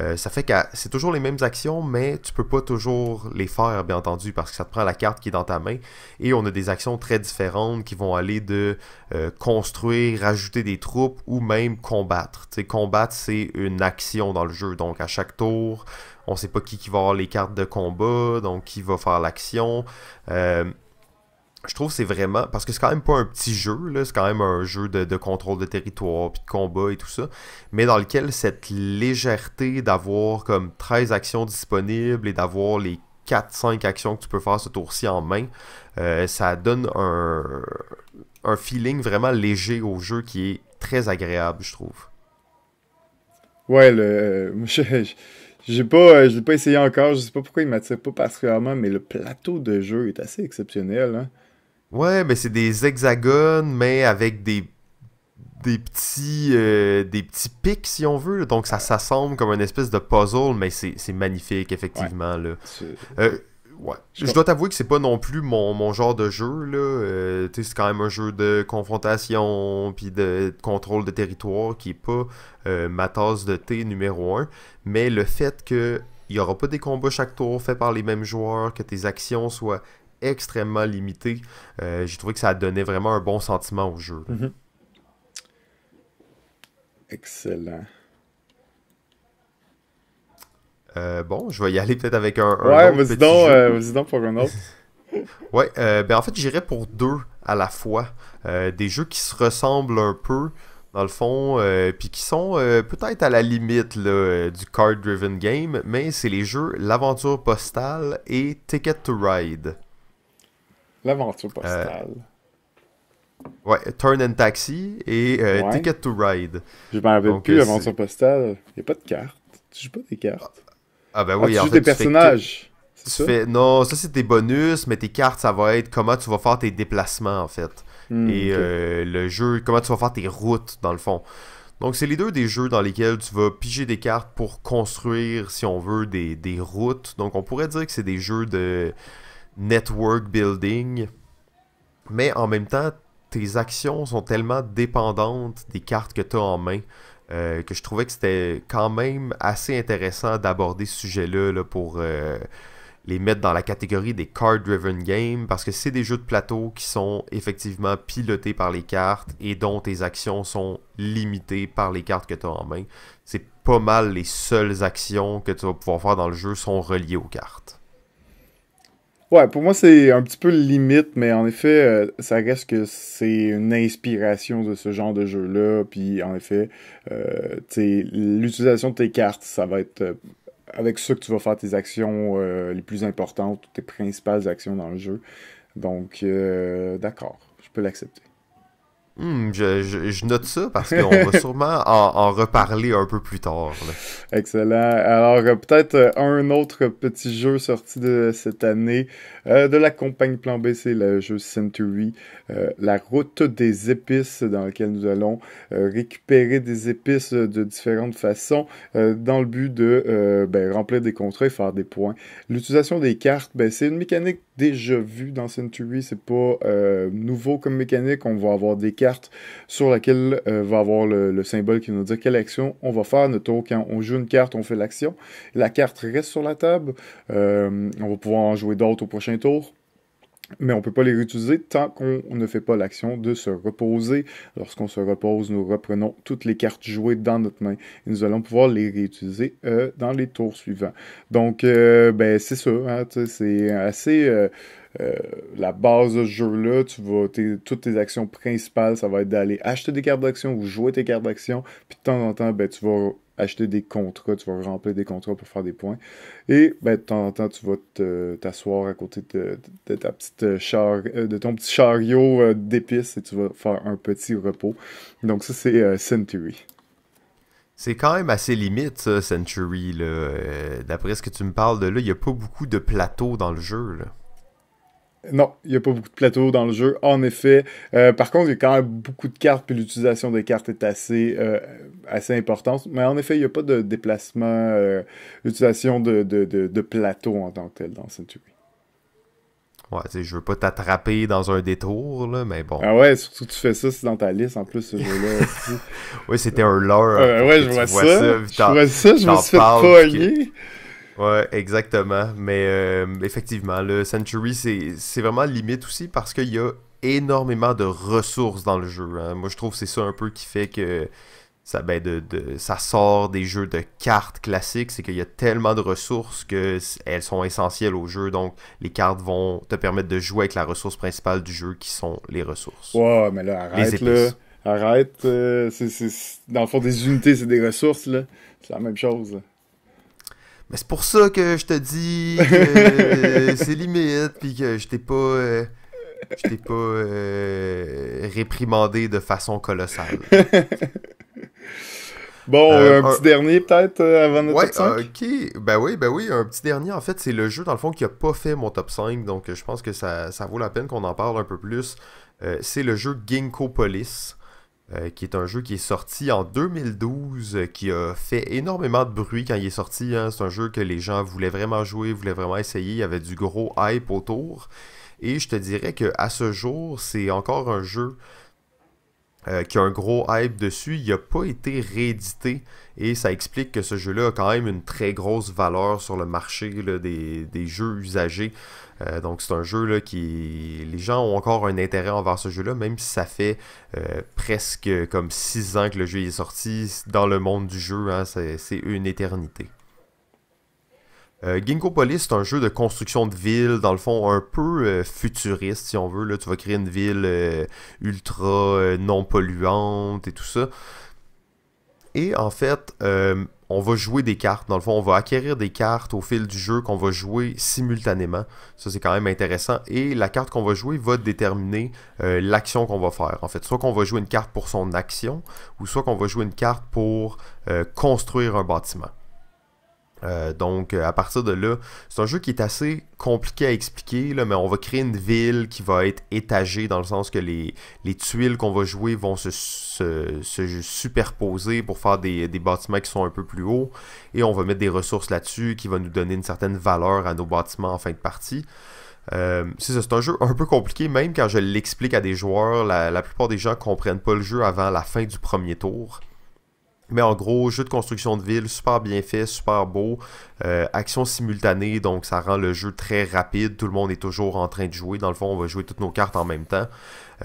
Speaker 1: Euh, ça fait que c'est toujours les mêmes actions, mais tu peux pas toujours les faire, bien entendu, parce que ça te prend la carte qui est dans ta main. Et on a des actions très différentes qui vont aller de euh, construire, rajouter des troupes ou même combattre. combattre, c'est une action dans le jeu. Donc à chaque tour, on sait pas qui, qui va avoir les cartes de combat, donc qui va faire l'action. Euh, je trouve c'est vraiment parce que c'est quand même pas un petit jeu là, c'est quand même un jeu de, contrôle de territoire puis de combat et tout ça, mais dans lequel cette légèreté d'avoir comme 13 actions disponibles et d'avoir les 4-5 actions que tu peux faire ce tour-ci en main, euh, ça donne un, feeling vraiment léger au jeu qui est très agréable, je trouve.
Speaker 2: Ouais, le euh, j'ai pas, euh, je l'ai pas essayé encore. Je sais pas pourquoi il m'attire pas particulièrement, mais le plateau de jeu est assez exceptionnel. Hein? Ouais, mais ben, c'est des hexagones,
Speaker 1: mais avec des petits euh, des petits pics si on veut donc ça s'assemble comme une espèce de puzzle mais c'est magnifique effectivement là ouais. Euh, je, dois t'avouer que c'est pas non plus mon, genre de jeu là euh, c'est quand même un jeu de confrontation puis de, contrôle de territoire qui est pas ma tasse de thé numéro un mais le fait que il n'y aura pas des combats chaque tour faits par les mêmes joueurs, que tes actions soient extrêmement limité. Euh, j'ai trouvé que ça donnait vraiment un bon sentiment au jeu. Mhm. Excellent. Euh, bon, je vais y aller peut-être avec un. un ouais, euh, vas-y donc, pour un autre. ouais, ben en fait, j'irais pour deux à la fois. des jeux qui se ressemblent un peu, dans le fond, puis qui sont peut-être à la limite du card-driven game, mais c'est les jeux L'Aventure Postale et Ticket to Ride. L'aventure euh, postale. Ouais, Turn and Taxi et euh, Ticket to Ride. Je m'en rappelle plus, euh, l'aventure
Speaker 2: Postale. Il n'y a pas de cartes. Tu joues pas des cartes. Ah, ah ben oui, ah, tu en joues fait, des tu personnages. Fais... ça?
Speaker 1: Non, ça c'est tes bonus, mais tes cartes, ça va être comment tu vas faire tes déplacements en fait. Hmm, et le jeu, comment tu vas faire tes routes dans le fond. Donc c'est les deux des jeux dans lesquels tu vas piger des cartes pour construire, si on veut, des, des routes. Donc on pourrait dire que c'est des jeux de network building. Mais en même temps, tes actions sont tellement dépendantes des cartes que tu as en main euh, que je trouvais que c'était quand même assez intéressant d'aborder ce sujet-là pour euh, les mettre dans la catégorie des card-driven games parce que c'est des jeux de plateau qui sont effectivement pilotés par les cartes et dont tes actions sont limitées par les cartes que tu as en main. C'est pas mal les seules actions que tu vas pouvoir faire dans le jeu sont reliées aux cartes.
Speaker 2: Ouais, pour moi, c'est un petit peu limite, mais en effet, euh, ça reste que c'est une inspiration de ce genre de jeu-là. Puis, en effet, euh, l'utilisation de tes cartes, ça va être euh, avec ça que tu vas faire tes actions euh, les plus importantes, tes principales actions dans le jeu. Donc, d'accord, je peux l'accepter.
Speaker 1: Hmm, je, note ça parce qu'on va sûrement en, reparler un peu plus tard.
Speaker 2: Excellent. Alors, euh, peut-être euh, un autre petit jeu sorti de cette année euh, de la campagne Plan B, c'est le jeu Century, la route des épices dans laquelle nous allons récupérer des épices de différentes façons dans le but de ben, remplir des contrats et faire des points. L'utilisation des cartes, ben, c'est une mécanique déjà vu dans Century. C'est pas euh, nouveau comme mécanique. On va avoir des cartes sur lesquelles euh, va avoir le, symbole qui nous dit quelle action on va faire. Notre quand on joue une carte, on fait l'action. La carte reste sur la table. Euh, on va pouvoir en jouer d'autres au prochain tour mais on ne peut pas les réutiliser tant qu'on ne fait pas l'action de se reposer. Lorsqu'on se repose, nous reprenons toutes les cartes jouées dans notre main et nous allons pouvoir les réutiliser euh, dans les tours suivants. Donc, euh, ben, c'est ça, hein, c'est assez... Euh, la base de ce jeu-là, tu vas, toutes tes actions principales, ça va être d'aller acheter des cartes d'action ou jouer tes cartes d'action, puis de temps en temps, ben, tu vas acheter des contrats, tu vas remplir des contrats pour faire des points. Et ben, de temps en temps, tu vas t'asseoir à côté de, ta petite char, euh, de ton petit chariot euh, d'épices et tu vas faire un petit repos. Donc ça, c'est euh, Century. C'est quand même assez
Speaker 1: limite, ça, Century. D'après ce que tu me parles de là, il n'y a pas beaucoup de plateaux dans le
Speaker 2: jeu. Non, il n'y a pas beaucoup de plateaux dans le jeu, en effet. Euh, par contre, il y a quand même beaucoup de cartes, puis l'utilisation des cartes est assez, euh, assez importante. Mais en effet, il n'y a pas de déplacement, l'utilisation euh, utilisation de, de, plateau en tant que tel dans Century.
Speaker 1: Ouais, tu je veux pas t'attraper dans un détour, là, mais bon. Ah
Speaker 2: ouais, surtout que tu fais ça, dans ta liste, en plus, ce jeu-là. oui, c'était un leurre. ouais, je vois, ça, je vois ça, je me suis fait
Speaker 1: Ouais, exactement. Mais euh, effectivement, le Century, c'est vraiment limite aussi parce qu'il y a énormément de ressources dans le jeu. Hein. Moi, je trouve que c'est ça un peu qui fait que ça, ben de, ça sort des jeux de cartes classiques, c'est qu'il y a tellement de ressources que elles sont essentielles au jeu. Donc, les cartes vont te permettre de jouer avec la ressource principale du jeu, qui sont les ressources.
Speaker 2: Ouais, mais là, arrête, là. Arrête. Euh, dans le fond, des unités, c'est des ressources, là. C'est la même chose.
Speaker 1: Mais c'est pour ça que je te dis que euh, c'est limite, puis que je t'ai pas. Euh, je t'ai pas euh, réprimandé de façon colossale.
Speaker 2: Bon, un petit dernier peut-être avant notre
Speaker 1: ok. Ben oui, ben oui, un petit dernier. En fait, c'est le jeu, dans le fond, qui a pas fait mon top 5, donc je pense que ça, ça vaut la peine qu'on en parle un peu plus. c'est le jeu Ginkgo Police. Euh, qui est un jeu qui est sorti en 2012, euh, qui a fait énormément de bruit quand il est sorti. Hein. C'est un jeu que les gens voulaient vraiment jouer, voulaient vraiment essayer. Il y avait du gros hype autour. Et je te dirais qu'à ce jour, c'est encore un jeu euh, qui a un gros hype dessus. Il n'a pas été réédité. Et ça explique que ce jeu-là a quand même une très grosse valeur sur le marché des, des, jeux usagés. Euh, donc c'est un jeu là, qui... Les gens ont encore un intérêt envers ce jeu-là, même si ça fait euh, presque comme 6 ans que le jeu est sorti. Dans le monde du jeu, hein, c'est une éternité. Euh, Ginkgo Police, c'est un jeu de construction de ville, dans le fond, un peu euh, futuriste, si on veut. Là, tu vas créer une ville ultra non polluante et tout ça. Et en fait, on va jouer des cartes. Dans le fond, on va acquérir des cartes au fil du jeu qu'on va jouer simultanément. Ça, c'est quand même intéressant. Et la carte qu'on va jouer va déterminer euh, l'action qu'on va faire. En fait, soit qu'on va jouer une carte pour son action, ou soit qu'on va jouer une carte pour euh, construire un bâtiment. Euh, donc euh, à partir de là, c'est un jeu qui est assez compliqué à expliquer, mais on va créer une ville qui va être étagée dans le sens que les, tuiles qu'on va jouer vont se, superposer pour faire des, bâtiments qui sont un peu plus hauts, et on va mettre des ressources là-dessus qui vont nous donner une certaine valeur à nos bâtiments en fin de partie. Euh, c'est un jeu un peu compliqué, même quand je l'explique à des joueurs, la, la, plupart des gens ne comprennent pas le jeu avant la fin du premier tour. Mais en gros, jeu de construction de ville, super bien fait, super beau. Euh, action simultanée, donc ça rend le jeu très rapide. Tout le monde est toujours en train de jouer. Dans le fond, on va jouer toutes nos cartes en même temps.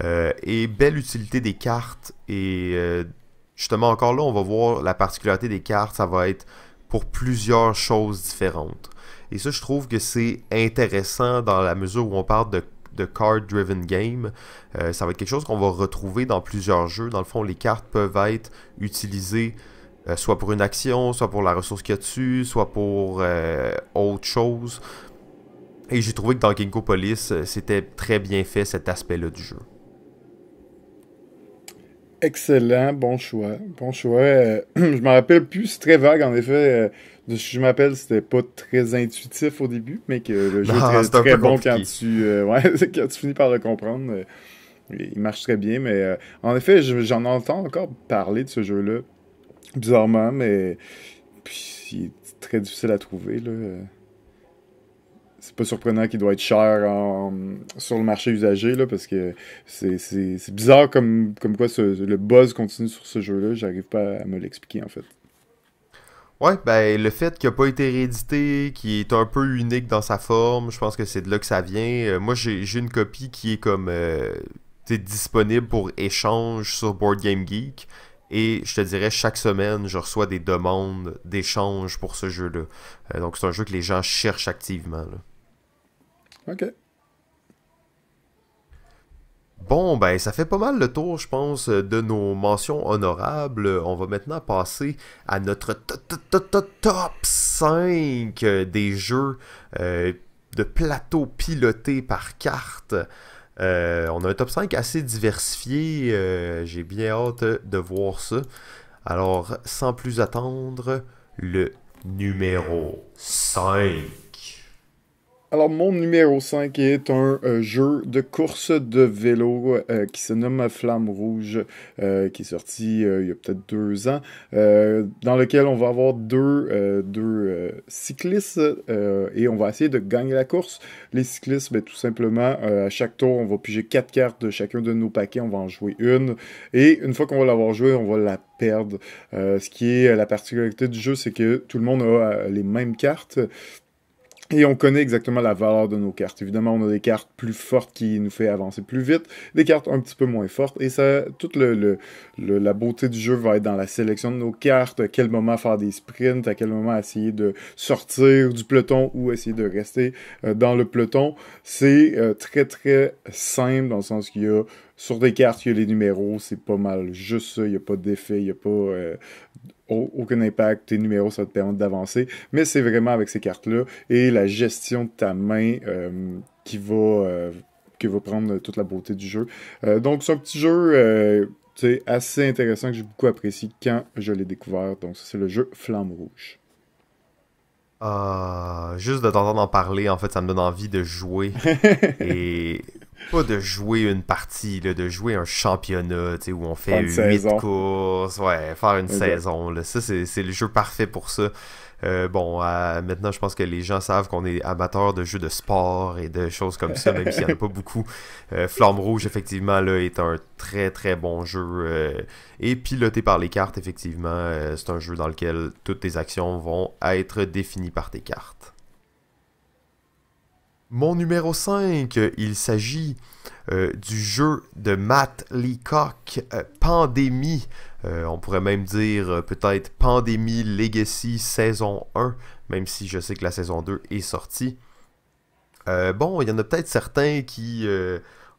Speaker 1: Euh, et belle utilité des cartes. Et euh, justement, encore là, on va voir la particularité des cartes. Ça va être pour plusieurs choses différentes. Et ça, je trouve que c'est intéressant dans la mesure où on parle de de card-driven game. Euh, ça va être quelque chose qu'on va retrouver dans plusieurs jeux. Dans le fond, les cartes peuvent être utilisées euh, soit pour une action, soit pour la ressource qu'il y a dessus, soit pour euh, autre chose. Et j'ai trouvé que dans Ginkgo Police c'était très bien fait cet aspect-là du jeu.
Speaker 2: Excellent, bon choix. Bon choix. Euh, je m'en rappelle plus, c'est très vague en effet. Euh, de ce que je m'appelle, c'était pas très intuitif au début, mais que le jeu est très, bon euh, quand tu, finis par le comprendre. il marche très bien, mais en effet, j'en entends encore parler de ce jeu-là, bizarrement, mais puis très difficile à trouver. Là c'est pas surprenant qu'il doit être cher sur le marché usagé, là, parce que c'est bizarre comme, comme quoi le buzz continue sur ce jeu-là. J'arrive pas à me l'expliquer, en fait.
Speaker 1: Ouais, ben le fait qu'il n'a pas été réédité, qu'il est un peu unique dans sa forme, je pense que c'est de là que ça vient. Euh, moi, j'ai une copie qui est comme euh, disponible pour échange sur Board Game Geek. Et je te dirais, chaque semaine, je reçois des demandes d'échange pour ce jeu-là. Euh, donc, c'est un jeu que les gens cherchent activement. OK. Bon, ben, ça fait pas mal le tour, je pense, de nos mentions honorables. On va maintenant passer à notre top 5 des jeux euh, de plateau pilotés par carte. Euh, on a un top 5 assez diversifié. Euh, j'ai bien hâte de voir ça. Alors, sans plus attendre, le numéro 5.
Speaker 2: Alors, mon numéro 5 est un euh, jeu de course de vélo euh, qui se nomme Flamme Rouge, euh, qui est sorti il y a peut-être deux ans, dans lequel on va avoir deux, deux cyclistes et on va essayer de gagner la course. Les cyclistes, ben, tout simplement, à chaque tour, on va piger quatre cartes de chacun de nos paquets, on va en jouer une. Et une fois qu'on va l'avoir joué on va la perdre. ce qui est la particularité du jeu, c'est que tout le monde a les mêmes cartes. Et on connaît exactement la valeur de nos cartes. Évidemment, on a des cartes plus fortes qui nous fait avancer plus vite, des cartes un petit peu moins fortes. Et ça, toute la beauté du jeu va être dans la sélection de nos cartes, à quel moment faire des sprints, à quel moment essayer de sortir du peloton ou essayer de rester euh, dans le peloton. C'est euh, très très simple dans le sens qu'il y a sur des cartes, il y a les numéros, c'est pas mal juste ça, il n'y a pas d'effet, il n'y a pas euh, aucun impact, tes numéros, ça te permet d'avancer. Mais c'est vraiment avec ces cartes-là et la gestion de ta main euh, qui va. Euh, qui va prendre toute la beauté du jeu. Euh, donc, ce petit jeu, c'est assez intéressant que j'ai beaucoup apprécié quand je l'ai découvert. Donc, c'est le jeu Flamme Rouge.
Speaker 1: Ah, juste de t'entendre en parler, en fait, ça me donne envie de jouer. Et pas de jouer une partie, là, de jouer un championnat où on fait huit courses, ouais, faire une saison. Ça, c'est le jeu parfait pour ça. Euh, bon, maintenant, je pense que les gens savent qu'on est amateur de jeux de sport et de choses comme ça, même s'il n'y en a pas beaucoup. Euh, Flamme Rouge, effectivement, là, est un très très bon jeu. Euh, et piloté par les cartes, effectivement, euh, c'est un jeu dans lequel toutes tes actions vont être définies par tes cartes. Mon numéro 5, il s'agit euh, du jeu de Matt Leacock, euh, Pandémie. Euh, on pourrait même dire peut-être Pandémie Legacy saison 1, même si je sais que la saison 2 est sortie. bon, il y en a peut-être certains qui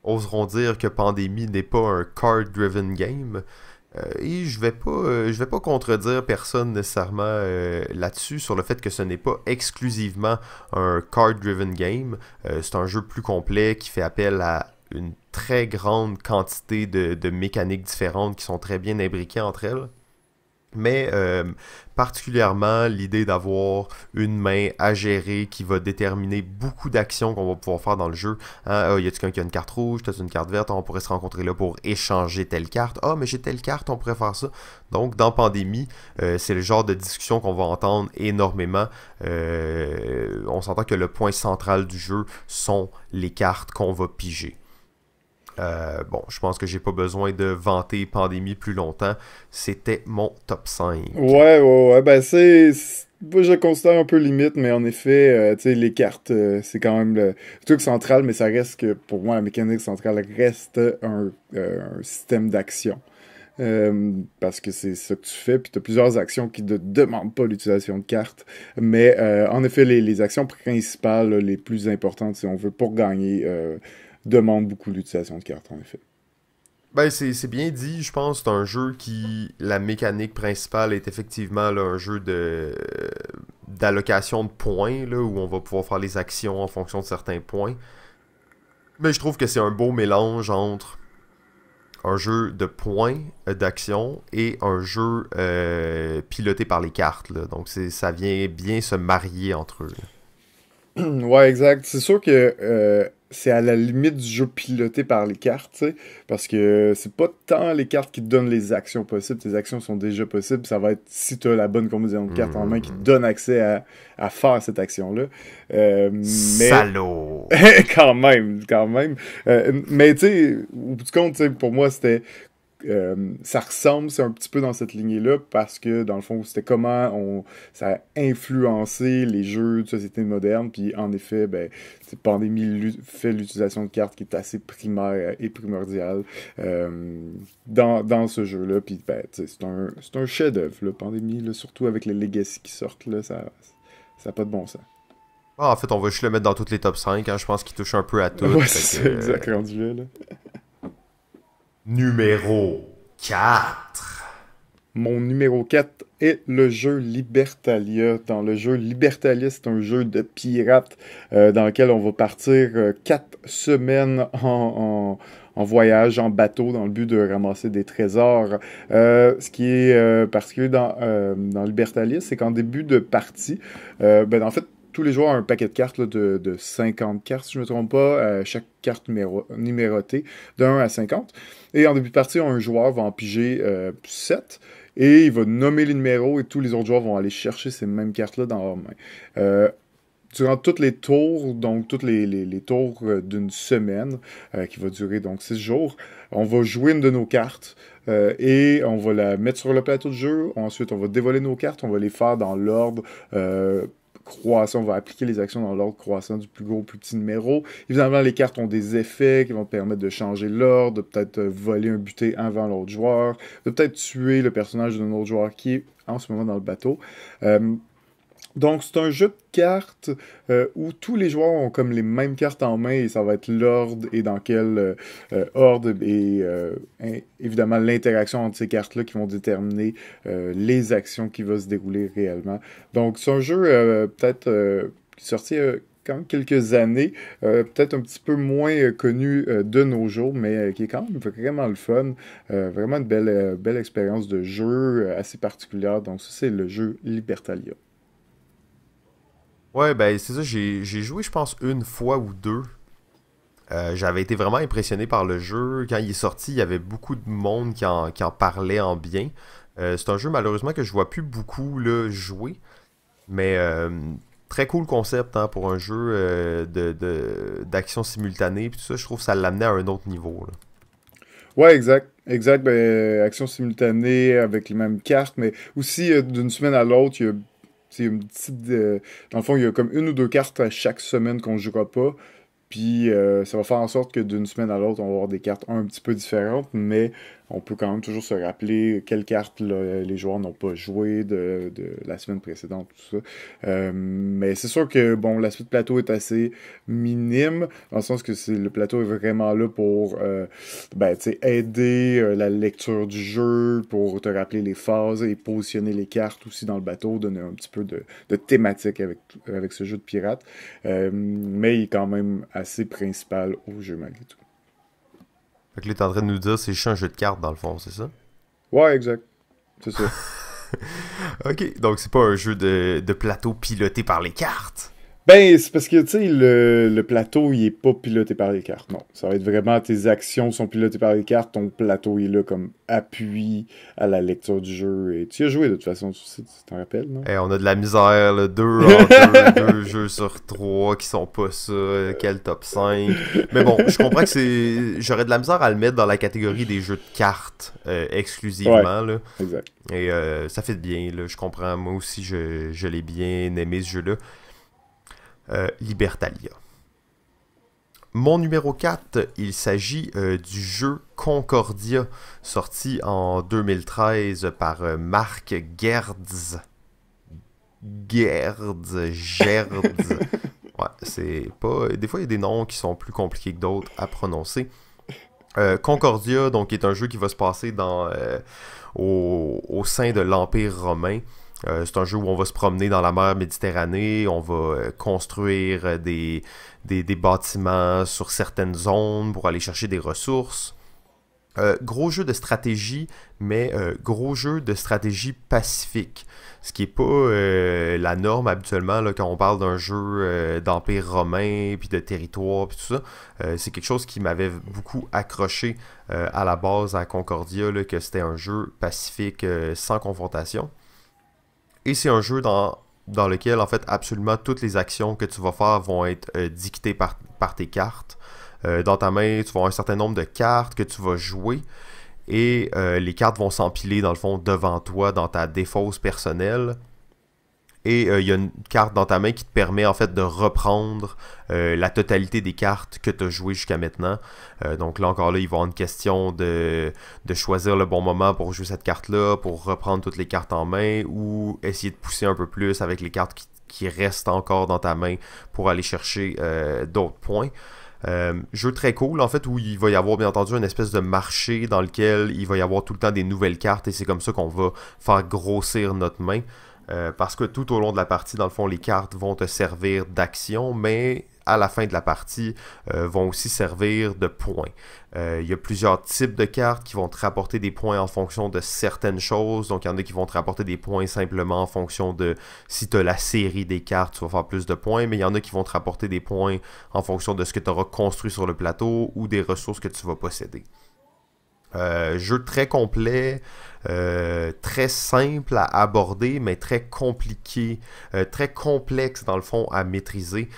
Speaker 1: oseront dire que Pandémie n'est pas un card-driven game. Euh, et je vais pas, euh, je vais pas contredire personne nécessairement euh, là-dessus sur le fait que ce n'est pas exclusivement un card-driven game. c'est un jeu plus complet qui fait appel à une très grande quantité de, de mécaniques différentes qui sont très bien imbriquées entre elles. Mais euh, particulièrement l'idée d'avoir une main à gérer qui va déterminer beaucoup d'actions qu'on va pouvoir faire dans le jeu. Il hein, ah, y a quelqu'un qui a une carte rouge, as une carte verte, on pourrait se rencontrer là pour échanger telle carte. Ah, oh, mais j'ai telle carte, on pourrait faire ça. Donc, dans Pandémie, euh, c'est le genre de discussion qu'on va entendre énormément. Euh, on s'entend que le point central du jeu sont les cartes qu'on va piger. Euh, bon, je pense que j'ai pas besoin de vanter pandémie plus longtemps. C'était mon top 5.
Speaker 2: Ouais, ouais, ouais. Ben, c'est. Je considère un peu limite, mais en effet, euh, tu sais, les cartes, euh, c'est quand même le truc central, mais ça reste que, pour moi, la mécanique centrale reste un, système d'action. parce que c'est ce que tu fais, puis tu as plusieurs actions qui ne demandent pas l'utilisation de cartes. Mais en effet, les, actions principales, les plus importantes, si on veut, pour gagner, demande beaucoup d'utilisation de cartes, en effet.
Speaker 1: Ben, c'est bien dit, je pense. C'est un jeu qui. La mécanique principale est effectivement un jeu de d'allocation de points, où on va pouvoir faire les actions en fonction de certains points. Mais je trouve que c'est un beau mélange entre un jeu de points euh, d'action et un jeu euh, piloté par les cartes. Là. Donc ça vient bien se marier entre eux.
Speaker 2: Ouais, exact. C'est sûr que euh, c'est à la limite du jeu piloté par les cartes, parce que c'est pas tant les cartes qui te donnent les actions possibles, tes actions sont déjà possibles, ça va être si tu as la bonne combinaison de cartes en main qui te mm. donne accès à, à faire cette action-là. Euh, mais... Salaud! quand même, quand même. Euh, mais tu sais, au bout du compte, pour moi, c'était euh, ça ressemble, c'est un petit peu dans cette lignée-là, parce que dans le fond, c'était comment on, ça a influencé les jeux de société moderne. Puis en effet, ben, pandémie fait l'utilisation de cartes qui est assez primaire et primordiale euh, dans, ce jeu-là. Puis ben, c'est un, un chef-d'œuvre, pandémie, surtout avec les legacy qui sortent, ça n'a pas de bon sens.
Speaker 1: Ah, en fait, on va juste le mettre dans toutes les top 5. Hein. je pense qu'il touche un peu à tout. Ouais, c'est ça, exact
Speaker 2: là numéro 4. Mon numéro 4 est le jeu Libertalia. Dans le jeu Libertalia, c'est un jeu de pirates euh, dans lequel on va partir euh, quatre semaines en, voyage, en bateau, dans le but de ramasser des trésors. Euh, ce qui est particulier parce dans, dans Libertalia, c'est qu'en début de partie, ben, en fait, tous les joueurs ont un paquet de cartes de, 50 cartes, si je ne me trompe pas, euh, chaque carte numéro, numérotée de 1 à 50. Et en début de partie, un joueur va en piger 7 euh, et il va nommer les numéros et tous les autres joueurs vont aller chercher ces mêmes cartes-là dans leur main. Euh, durant tous les tours, donc tous les, tours d'une semaine, qui va durer donc six jours, on va jouer une de nos cartes et on va la mettre sur le plateau de jeu. Ensuite, on va dévoiler nos cartes, on va les faire dans l'ordre croissant. On va appliquer les actions dans l'ordre croissant du plus gros au plus petit numéro. Évidemment, les cartes ont des effets qui vont permettre de changer l'ordre, de peut-être euh, voler un buté avant l'autre joueur, de peut-être tuer le personnage d'un autre joueur qui est en ce moment dans le bateau. Euh, donc, c'est un jeu de cartes euh, où tous les joueurs ont comme les mêmes cartes en main et ça va être l'ordre et dans quel euh, euh, ordre et évidemment l'interaction entre ces cartes-là qui vont déterminer les actions qui vont se dérouler réellement. Donc, c'est un jeu peut-être sorti quand même quelques années, peut-être un petit peu moins connu de nos jours, mais qui est quand même vraiment le fun, vraiment une belle, belle expérience de jeu assez particulière. Donc ça, c'est le jeu Libertalia.
Speaker 1: Ouais, ben c'est ça, j'ai joué je pense une fois ou deux. Euh, j'avais été vraiment impressionné par le jeu. Quand il est sorti, il y avait beaucoup de monde qui en, qui en parlait en bien. Euh, c'est un jeu malheureusement que je vois plus beaucoup là, jouer. Mais euh, très cool concept hein, pour un jeu de d'action simultanée. Puis tout ça, je trouve que ça l'amenait à un autre niveau.
Speaker 2: Ouais, exact. Exact. Ben, action simultanée avec les mêmes cartes, mais aussi d'une semaine à l'autre, il c'est une petite. Euh, dans le fond, il y a comme une ou deux cartes à chaque semaine qu'on ne jouera pas. Puis euh, ça va faire en sorte que d'une semaine à l'autre, on va avoir des cartes un petit peu différentes, mais on peut quand même toujours se rappeler quelles cartes les joueurs n'ont pas joué de, la semaine précédente, tout ça. Euh, mais c'est sûr que bon, la suite plateau est assez minime, dans le sens que le plateau est vraiment là pour euh, ben, aider euh, la lecture du jeu, pour te rappeler les phases et positionner les cartes aussi dans le bateau, donner un petit peu de, thématique avec, avec ce jeu de pirate. mais il est quand même assez principal au jeu malgré tout.
Speaker 1: Fait que là, en train de nous dire c'est juste un jeu de cartes dans le fond, c'est ça? Ouais, exact. C'est ça. ok, donc c'est pas un jeu de plateau piloté par les cartes.
Speaker 2: Ben, c'est parce que, tu sais, le, plateau, il est pas piloté par les cartes. Non, ça va être vraiment tes actions sont pilotées par les cartes. Ton plateau il est là comme appui à la lecture du jeu. Et tu y as joué, de toute façon, tu t'en rappelles, non? Eh, on a de la misère, là. Deux,
Speaker 1: jeux sur trois qui sont pas ça. Quel top 5. Mais bon, je comprends que c'est... J'aurais de la misère à le mettre dans la catégorie des jeux de cartes euh, exclusivement, là. Exact. Et euh, ça fait bien, là. Je comprends. Moi aussi, je l'ai bien aimé, ce jeu-là. Euh, Libertalia. Mon numéro 4, il s'agit euh, du jeu Concordia, sorti en 2013 par euh, Marc Gerds. Gerds, Gerds. ouais, c'est pas. Des fois, il y a des noms qui sont plus compliqués que d'autres à prononcer. Concordia, donc, est un jeu qui va se passer dans, au, sein de l'Empire romain. Euh, c'est un jeu où on va se promener dans la mer Méditerranée, on va euh, construire euh, des, bâtiments sur certaines zones pour aller chercher des ressources. gros jeu de stratégie, mais gros jeu de stratégie pacifique. Ce qui n'est pas la norme habituellement quand on parle d'un jeu d'empire romain, puis de territoire, puis tout ça. c'est quelque chose qui m'avait beaucoup accroché à la base à Concordia, que c'était un jeu pacifique sans confrontation. Et c'est un jeu dans, lequel, en fait, absolument toutes les actions que tu vas faire vont être euh, dictées par, tes cartes. Euh, dans ta main, tu vas avoir un certain nombre de cartes que tu vas jouer. Et euh, les cartes vont s'empiler, dans le fond, devant toi, dans ta défausse personnelle et euh, il y a une carte dans ta main qui te permet en fait de reprendre euh, la totalité des cartes que tu as jouées jusqu'à maintenant. Euh, donc là encore là, il va y avoir une question de, choisir le bon moment pour jouer cette carte-là, pour reprendre toutes les cartes en main ou essayer de pousser un peu plus avec les cartes qui restent encore dans ta main pour aller chercher d'autres points. jeu très cool en fait où il va y avoir bien entendu une espèce de marché dans lequel il va y avoir tout le temps des nouvelles cartes et c'est comme ça qu'on va faire grossir notre main. Euh, parce que tout au long de la partie, dans le fond, les cartes vont te servir d'action, mais à la fin de la partie euh, vont aussi servir de points. Euh, il y a plusieurs types de cartes qui vont te rapporter des points en fonction de certaines choses. Donc, il y en a qui vont te rapporter des points simplement en fonction de si tu as la série des cartes, tu vas faire plus de points. Mais il y en a qui vont te rapporter des points en fonction de ce que tu auras construit sur le plateau ou des ressources que tu vas posséder. Euh, jeu très complet, euh, très simple à aborder, mais très compliqué, euh, très complexe dans le fond à maîtriser.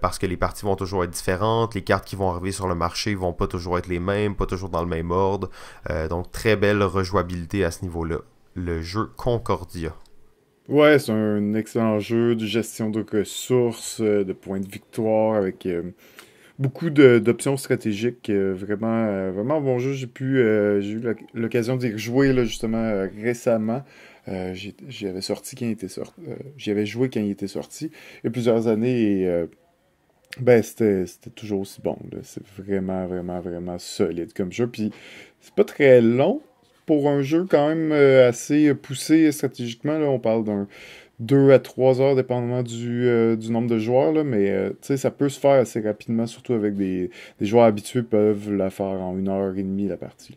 Speaker 1: parce que les parties vont toujours être différentes, les cartes qui vont arriver sur le marché vont pas toujours être les mêmes, pas toujours dans le même ordre. donc très belle rejouabilité à ce niveau-là. Le jeu Concordia.
Speaker 2: Ouais, c'est un excellent jeu de gestion de ressources, de points de victoire avec beaucoup d'options stratégiques. Euh, vraiment, euh, vraiment bon jeu. J'ai pu, euh, j'ai eu l'occasion d'y jouer là, justement récemment. j'y avais sorti quand était sorti. joué quand il était sorti. Il y a plusieurs années et ben, c'était toujours aussi bon. C'est vraiment, vraiment, vraiment solide comme jeu. Puis c'est pas très long pour un jeu quand même assez poussé stratégiquement. Là, on parle d'un 2 à 3 heures, dépendamment euh, du, nombre de joueurs, mais euh, ça peut se faire assez rapidement, surtout avec des, joueurs habitués peuvent la faire en une heure et demie la partie.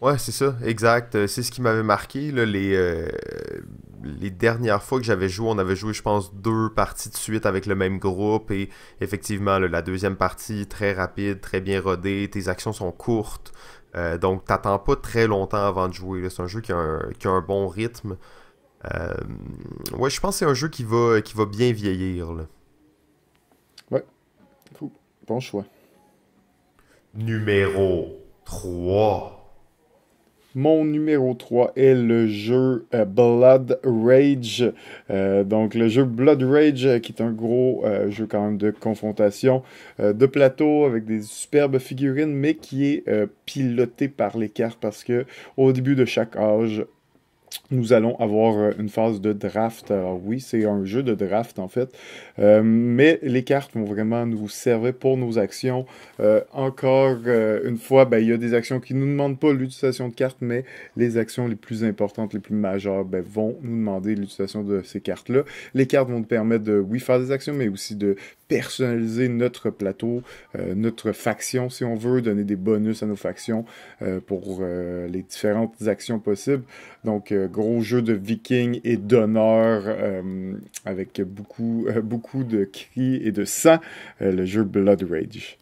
Speaker 1: Ouais, c'est ça, exact. Euh, c'est ce qui m'avait marqué. les, les dernières fois que j'avais joué, on avait joué, je pense, deux parties de suite avec le même groupe. Et effectivement, la deuxième partie, très rapide, très bien rodée. Tes actions sont courtes. Euh, donc, t'attends pas très longtemps avant de jouer. C'est un jeu qui qui a un bon rythme. Euh, ouais, je pense que c'est un jeu qui va, qui va bien vieillir. Là.
Speaker 2: Ouais. Bon choix. Numéro 3. Mon numéro 3 est le jeu euh, Blood Rage. Euh, donc le jeu Blood Rage qui est un gros jeu quand même de confrontation de plateau avec des superbes figurines mais qui est piloté par l'écart, parce que au début de chaque âge, nous allons avoir euh, une phase de draft. Alors oui, c'est un jeu de draft en fait, euh, mais les cartes vont vraiment nous servir pour nos actions. Euh, encore une fois, ben, il y a des actions qui ne nous demandent pas l'utilisation de cartes, mais les actions les plus importantes, les plus majeures, ben, vont nous demander l'utilisation de ces cartes-là. Les cartes vont nous permettre de, oui, faire des actions, mais aussi de personnaliser notre plateau, notre faction si on veut, donner des bonus à nos factions pour les différentes actions possibles. Donc, gros jeu de vikings et d'honneur euh, avec beaucoup, euh, beaucoup de cris et de sang, euh, le jeu Blood Rage.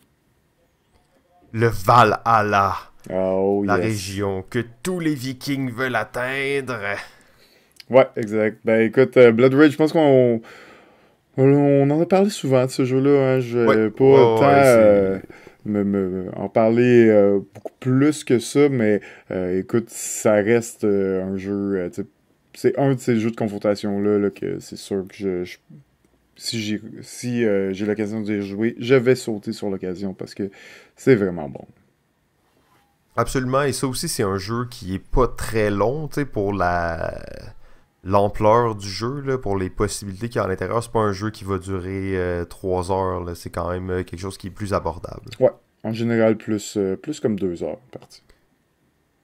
Speaker 2: Le Valhalla. Oh, la région que
Speaker 1: tous les vikings veulent atteindre.
Speaker 2: Ouais, exact. Ben écoute, Blood Rage, je pense qu'on on en a parlé souvent de ce jeu-là. Hein. Je ouais me, en parler euh, beaucoup plus que ça, mais euh, écoute, ça reste euh, un jeu. c'est un de ces jeux de confrontation-là que c'est sûr que je. si j'ai si, j'ai l'occasion de jouer, je vais sauter sur l'occasion parce que c'est vraiment bon. Absolument, et ça aussi, c'est un jeu
Speaker 1: qui est pas très long, tu sais, pour la l'ampleur du jeu, pour les possibilités qu'il y a à l'intérieur, c'est pas un jeu qui va durer euh, trois 3 heures. C'est quand même euh, quelque chose qui est plus abordable.
Speaker 2: Ouais, en général, plus, euh, plus comme 2 heures partie.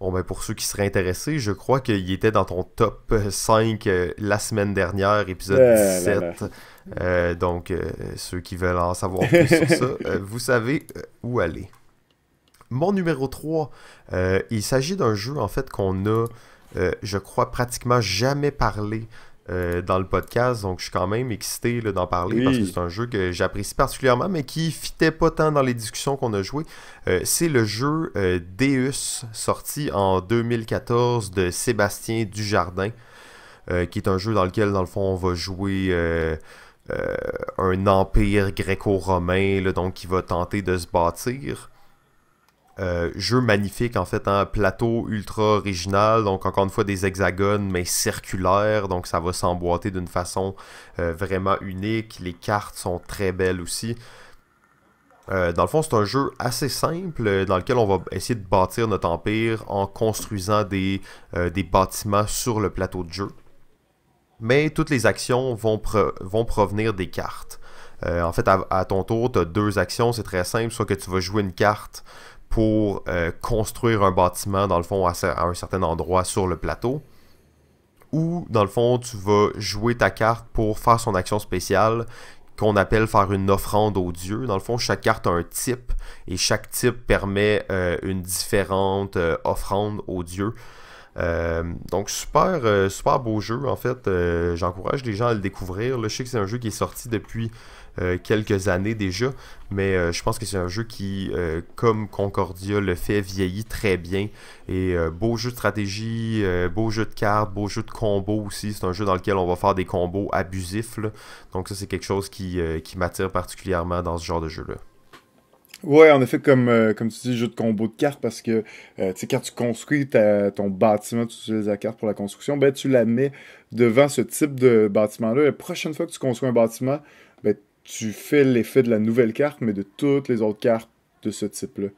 Speaker 2: Bon, ben pour
Speaker 1: ceux qui seraient intéressés, je crois qu'il était dans ton top 5 la semaine dernière, épisode 17. Eh donc, ceux qui veulent en savoir plus sur ça, vous savez où aller. Mon numéro 3, il s'agit d'un jeu en fait qu'on a euh, je crois, pratiquement jamais parler euh, dans le podcast, donc je suis quand même excité d'en parler parce que c'est un jeu que j'apprécie particulièrement, mais qui fitait pas tant dans les discussions qu'on a jouées. Euh, c'est le jeu Deus, sorti en 2014 de Sébastien Dujardin, qui est un jeu dans lequel, dans le fond, on va jouer. un empire gréco-romain donc qui va tenter de se bâtir euh, jeu magnifique en fait, un hein. plateau ultra original, donc encore une fois des hexagones mais circulaires, donc ça va s'emboîter d'une façon euh, vraiment unique. Les cartes sont très belles aussi. Euh, dans le fond, c'est un jeu assez simple dans lequel on va essayer de bâtir notre empire en construisant des, bâtiments sur le plateau de jeu. Mais toutes les actions vont, provenir des cartes. en fait, à, à ton tour, tu as deux actions, c'est très simple, soit que tu vas jouer une carte pour euh, construire un bâtiment, dans le fond, à, un certain endroit sur le plateau. Ou, dans le fond, tu vas jouer ta carte pour faire son action spéciale qu'on appelle faire une offrande aux dieux. Dans le fond, chaque carte a un type et chaque type permet euh, une différente euh, offrande aux dieux. donc super, super beau jeu en fait. J'encourage les gens à le découvrir. je sais que c'est un jeu qui est sorti depuis euh, quelques années déjà, mais euh, je pense que c'est un jeu qui, euh, comme Concordia le fait, vieillit très bien. Et beau jeu de stratégie, beau jeu de cartes, beau jeu de combos aussi. C'est un jeu dans lequel on va faire des combos abusifs. Donc ça, c'est quelque chose qui, qui m'attire particulièrement dans ce genre de jeu-là.
Speaker 2: Ouais, en effet, comme, comme tu dis, jeu de combos de cartes, parce que tu quand tu construis ton bâtiment, tu utilises la carte pour la construction, ben tu la mets devant ce type de bâtiment-là. La prochaine fois que tu construis un bâtiment, tu fais l'effet de la nouvelle carte, mais de toutes les autres cartes de ce type-là.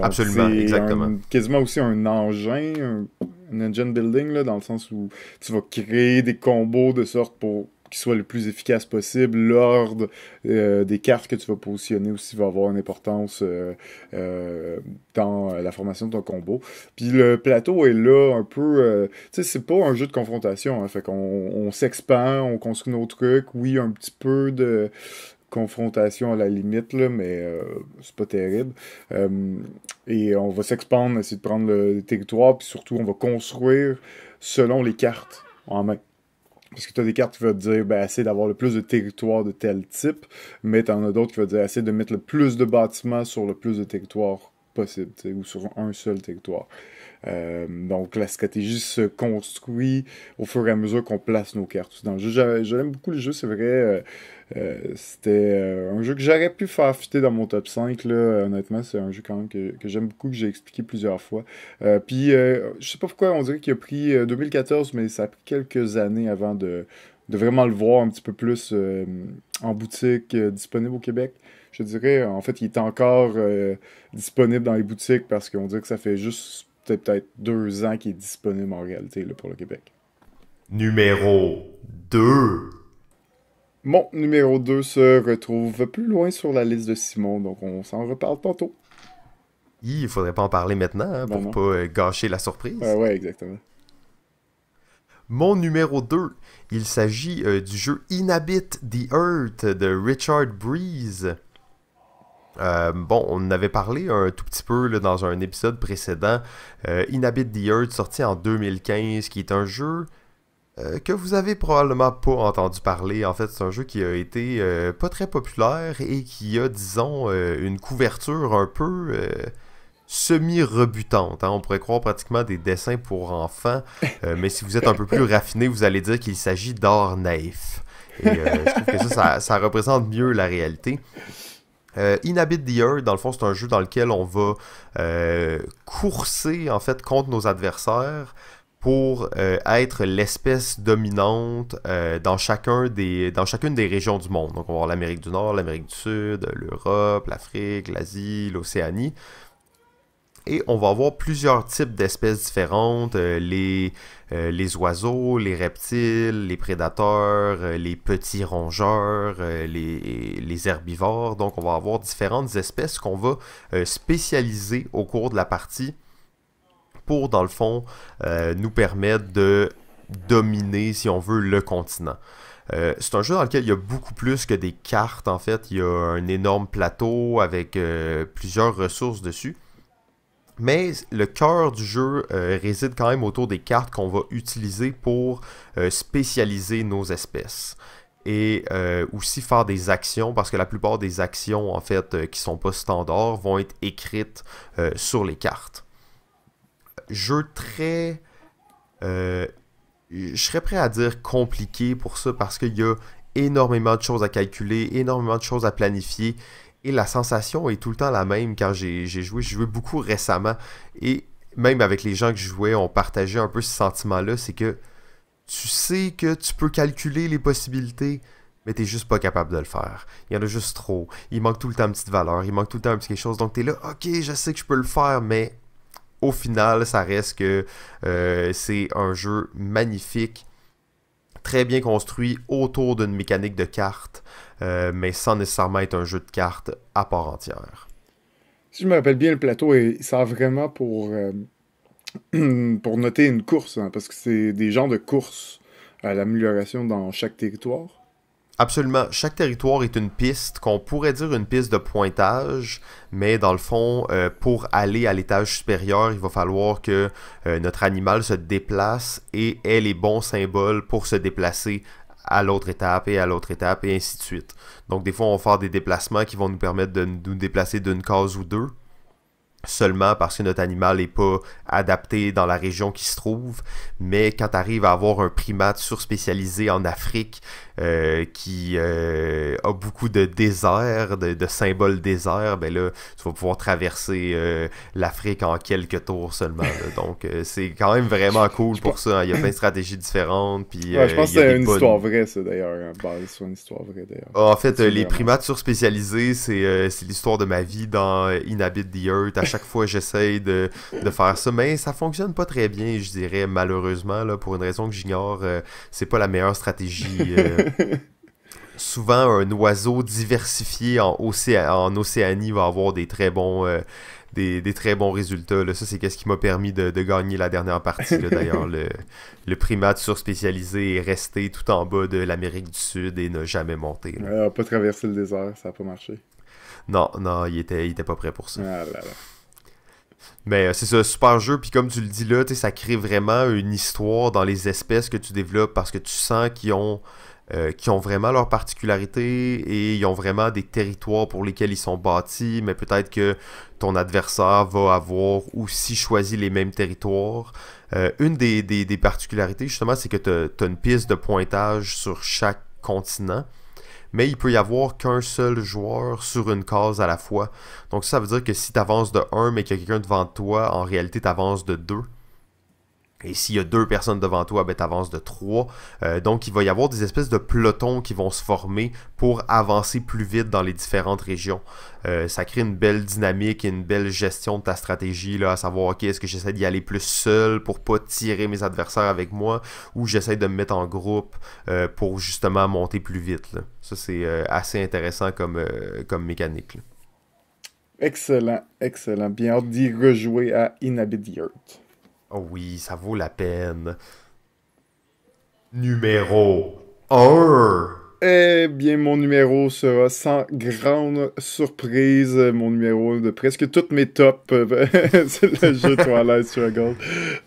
Speaker 2: Absolument, exactement. quasiment aussi un engin, un, engine building, dans le sens où tu vas créer des combos de sorte pour soit le plus efficace possible. L'ordre euh, des cartes que tu vas positionner aussi va avoir une importance euh, euh, dans la formation de ton combo. Puis le plateau est là un peu. tu sais, c'est pas un jeu de confrontation. Hein, fait qu'on on, s'expand, on construit nos trucs. Oui, un petit peu de confrontation à la limite, là, mais c'est pas terrible. et on va s'expandre, essayer de prendre le territoire, puis surtout on va construire selon les cartes en main. Parce que tu as des cartes qui vont te dire ben, d'avoir le plus de territoire de tel type, mais tu en as d'autres qui vont dire assez de mettre le plus de bâtiments sur le plus de territoires possible, ou sur un seul territoire. Euh, donc la stratégie se construit au fur et à mesure qu'on place nos cartes dans J'aime beaucoup le jeu, c'est vrai. Euh, euh, c'était un jeu que j'aurais pu faire fitter dans mon top 5. Honnêtement, c'est un jeu quand même que, j'aime beaucoup, que j'ai expliqué plusieurs fois. Puis je sais pas pourquoi on dirait qu'il a pris 2014, mais ça a pris quelques années avant de, vraiment le voir un petit peu plus en boutique disponible au Québec. Je dirais, en fait, il est encore disponible dans les boutiques parce qu'on dirait que ça fait juste peut-être deux ans qu'il est disponible en réalité pour le Québec. Numéro 2. Mon numéro 2 se retrouve plus loin sur la liste de Simon, donc on s'en reparle tantôt.
Speaker 1: Il faudrait pas en parler maintenant hein, pour pas euh, gâcher la surprise. Ah ouais, exactement. Mon numéro 2, il s'agit euh, du jeu Inhabit the Earth de Richard Breeze. Euh, bon, on avait parlé un tout petit peu dans un épisode précédent, euh, Inhabit the Earth, sorti en 2015, qui est un jeu euh, que vous avez probablement pas entendu parler. En fait, c'est un jeu qui a été pas très populaire et qui a, disons, une couverture un peu semi-rebutante. Hein. On pourrait croire pratiquement des dessins pour enfants, mais si vous êtes un peu plus raffiné, vous allez dire qu'il s'agit d'art naïf. Et je trouve que ça, ça représente mieux la réalité. Euh, Inhabit the Earth, dans le fond, c'est un jeu dans lequel on va euh, courser en fait contre nos adversaires pour euh, être l'espèce dominante dans, chacun des, dans chacune des régions du monde. Donc on va avoir l'Amérique du Nord, l'Amérique du Sud, l'Europe, l'Afrique, l'Asie, l'Océanie et on va avoir plusieurs types d'espèces différentes, euh, euh, les, oiseaux, les reptiles, les prédateurs, euh, les petits rongeurs, les, herbivores. Donc on va avoir différentes espèces qu'on va spécialiser au cours de la partie pour, dans le fond, nous permettre de dominer, si on veut, le continent. c'est un jeu dans lequel il y a beaucoup plus que des cartes en fait. Il y a un énorme plateau avec plusieurs ressources dessus. Mais le cœur du jeu euh, réside quand même autour des cartes qu'on va utiliser pour euh, spécialiser nos espèces. Et euh, aussi faire des actions, parce que la plupart des actions, en fait, qui sont pas standards, vont être écrites sur les cartes. Jeu très je serais prêt à dire compliqué pour ça parce qu'il y a énormément de choses à calculer, énormément de choses à planifier et la sensation est tout le temps la même quand j'ai joué. J'ai joué beaucoup récemment. Et même avec les gens que je jouais, on partageait un peu ce sentiment-là. C'est que tu sais que tu peux calculer les possibilités, mais t'es juste pas capable de le faire. Il y en a juste trop. Il manque tout le temps une petite valeur, il manque tout le temps un petit quelque chose. Donc t'es là, ok, je sais que je peux le faire, mais au final, ça reste que euh, c'est un jeu magnifique, très bien construit autour d'une mécanique de cartes. Euh, mais sans nécessairement être un jeu de cartes à part
Speaker 2: entière. Si je me rappelle bien, le plateau est, ça vraiment euh, pour, noter une course, hein, parce que c'est des genres de courses à l'amélioration dans chaque territoire. Absolument. Chaque territoire est une piste qu'on pourrait dire une piste de pointage,
Speaker 1: mais dans le fond, euh, pour aller à l'étage supérieur, il va falloir que notre animal se déplace et ait les bons symboles pour se déplacer à l'autre étape et à l'autre étape et ainsi de suite. Donc des fois, on va faire des déplacements qui vont nous permettre de nous déplacer d'une case ou deux seulement parce que notre animal n'est pas adapté dans la région qui se trouve, mais quand tu arrives à avoir un primate sur surspécialisé en Afrique euh, qui euh, a beaucoup de déserts, de, symboles déserts, ben là, tu vas pouvoir traverser euh, l'Afrique en quelques tours seulement. Donc, c'est quand même vraiment cool pour ça. Hein. Il y a plein de stratégies différentes. je pense que c'est une histoire
Speaker 2: vraie, ça, d'ailleurs. Hein. Ah, en fait, les primates
Speaker 1: sur surspécialisés, c'est l'histoire de ma vie dans Inhabit the Earth. chaque fois, j'essaye de, faire ça, mais ça fonctionne pas très bien, je dirais, malheureusement, là, pour une raison que j'ignore. Euh, c'est pas la meilleure stratégie. Euh. souvent un oiseau diversifié en, en Océanie va avoir des très bons, euh, des, très bons résultats. Là. Ça, c'est ce qui m'a permis de, gagner la dernière partie. D'ailleurs, le, primate sur-spécialisé est resté tout en bas de l'Amérique du Sud et n'a jamais monté. Il
Speaker 2: n'a pas traversé le désert, ça n'a pas marché.
Speaker 1: Non, non, il était, il était pas prêt pour ça. Ah mais euh, c'est ça, super jeu. Puis comme tu le dis là, ça crée vraiment une histoire dans les espèces que tu développes parce que tu sens qu'ils ont, euh, vraiment leurs particularités et ils ont vraiment des territoires pour lesquels ils sont bâtis. Mais peut-être que ton adversaire va avoir aussi choisi les mêmes territoires. Euh, une des, des, particularités, justement, c'est que tu as une piste de pointage sur chaque continent mais il peut y avoir qu'un seul joueur sur une case à la fois. Donc ça veut dire que si tu avances de 1 mais qu'il y a quelqu'un devant toi, en réalité tu avances de 2. Et s'il y a deux personnes devant toi, ben, tu avances de trois. Euh, donc, il va y avoir des espèces de pelotons qui vont se former pour avancer plus vite dans les différentes régions. Euh, ça crée une belle dynamique et une belle gestion de ta stratégie, à savoir, est-ce que j'essaie d'y aller plus seul pour pas tirer mes adversaires avec moi, ou j'essaie de me mettre en groupe euh, pour justement monter plus vite. Ça, c'est assez intéressant comme, comme mécanique.
Speaker 2: Excellent, excellent. Bien hâte d'y rejouer à Inhabit Earth. Oh oui, ça vaut la peine.
Speaker 1: Numéro
Speaker 2: 1. Eh bien, mon numéro sera sans grande surprise, mon numéro de presque toutes mes tops. Euh, c'est le jeu Twilight Struggle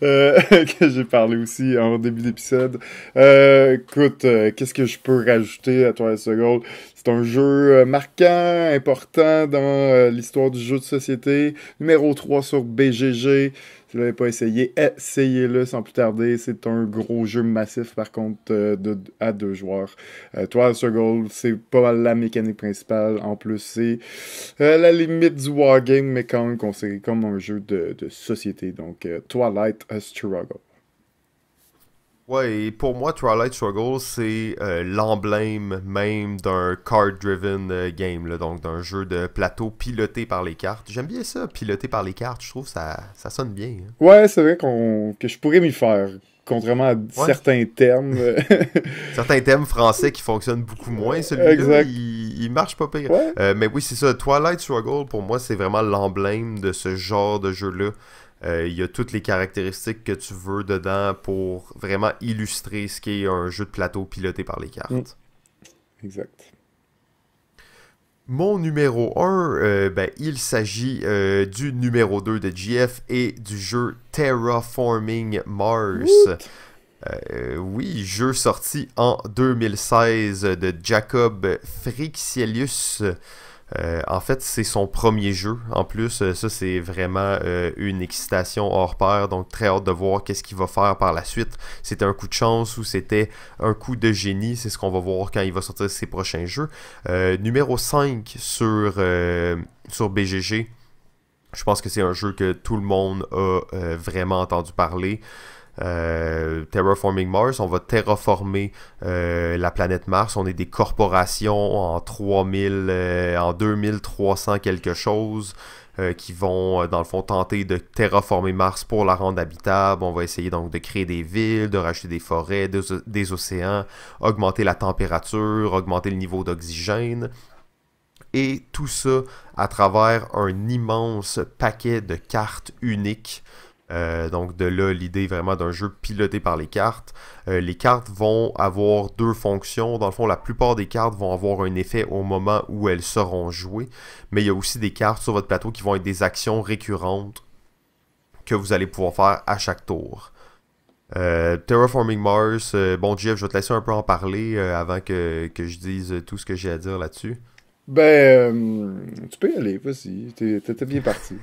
Speaker 2: euh, que j'ai parlé aussi en début d'épisode. Euh, écoute, qu'est-ce que je peux rajouter à Twilight Struggle? C'est un jeu marquant, important dans l'histoire du jeu de société. Numéro 3 sur BGG. Si vous l'avez pas essayé, essayez-le sans plus tarder. C'est un gros jeu massif, par contre, euh, de, à deux joueurs. Euh, Twilight Struggle, c'est pas la mécanique principale. En plus, c'est euh, la limite du wargame, mais quand même considéré comme un jeu de, de société. Donc, Twilight Struggle.
Speaker 1: Ouais, et pour moi, Twilight Struggle, c'est euh, l'emblème même d'un card-driven euh, game, là, donc d'un jeu de plateau piloté par les cartes. J'aime bien ça, piloté par les cartes, je trouve ça, ça sonne bien. Hein.
Speaker 2: Ouais, c'est vrai qu'on que je pourrais m'y faire, contrairement à certains thèmes. certains thèmes français
Speaker 1: qui fonctionnent beaucoup moins, celui-là, il, marche pas pire. Euh, mais oui, c'est ça, Twilight Struggle, pour moi, c'est vraiment l'emblème de ce genre de jeu-là. Euh, il y a toutes les caractéristiques que tu veux dedans pour vraiment illustrer ce qu'est un jeu de plateau piloté par les cartes. Mm. Exact. Mon numéro 1, euh, ben, il s'agit euh, du numéro 2 de GF et du jeu Terraforming Mars. oui, jeu sorti en 2016 de Jacob Frixelius. Euh, en fait, c'est son premier jeu. En plus, euh, ça, c'est vraiment euh, une excitation hors pair. Donc, très hâte de voir qu'est-ce qu'il va faire par la suite. C'était un coup de chance ou c'était un coup de génie. C'est ce qu'on va voir quand il va sortir ses prochains jeux. numéro 5 sur, sur BGG. Je pense que c'est un jeu que tout le monde a vraiment entendu parler. Euh, terraforming Mars, on va terraformer euh, la planète Mars. On est des corporations en 3000, euh, en 2300 quelque chose. qui vont, dans le fond, tenter de terraformer Mars pour la rendre habitable. On va essayer donc de créer des villes, de racheter des forêts, des océans, augmenter la température, augmenter le niveau d'oxygène et tout ça à travers un immense paquet de cartes uniques euh, donc de là l'idée vraiment d'un jeu piloté par les cartes. Euh, les cartes vont avoir deux fonctions. Dans le fond, la plupart des cartes vont avoir un effet au moment où elles seront jouées. Mais il y a aussi des cartes sur votre plateau qui vont être des actions récurrentes que vous allez pouvoir faire à chaque tour. Euh, Terraforming Mars, bon Jeff, je vais te laisser un peu en parler avant que, je dise tout ce que j'ai à dire là-dessus.
Speaker 2: Ben, tu peux y aller, vas-y, t'es bien parti.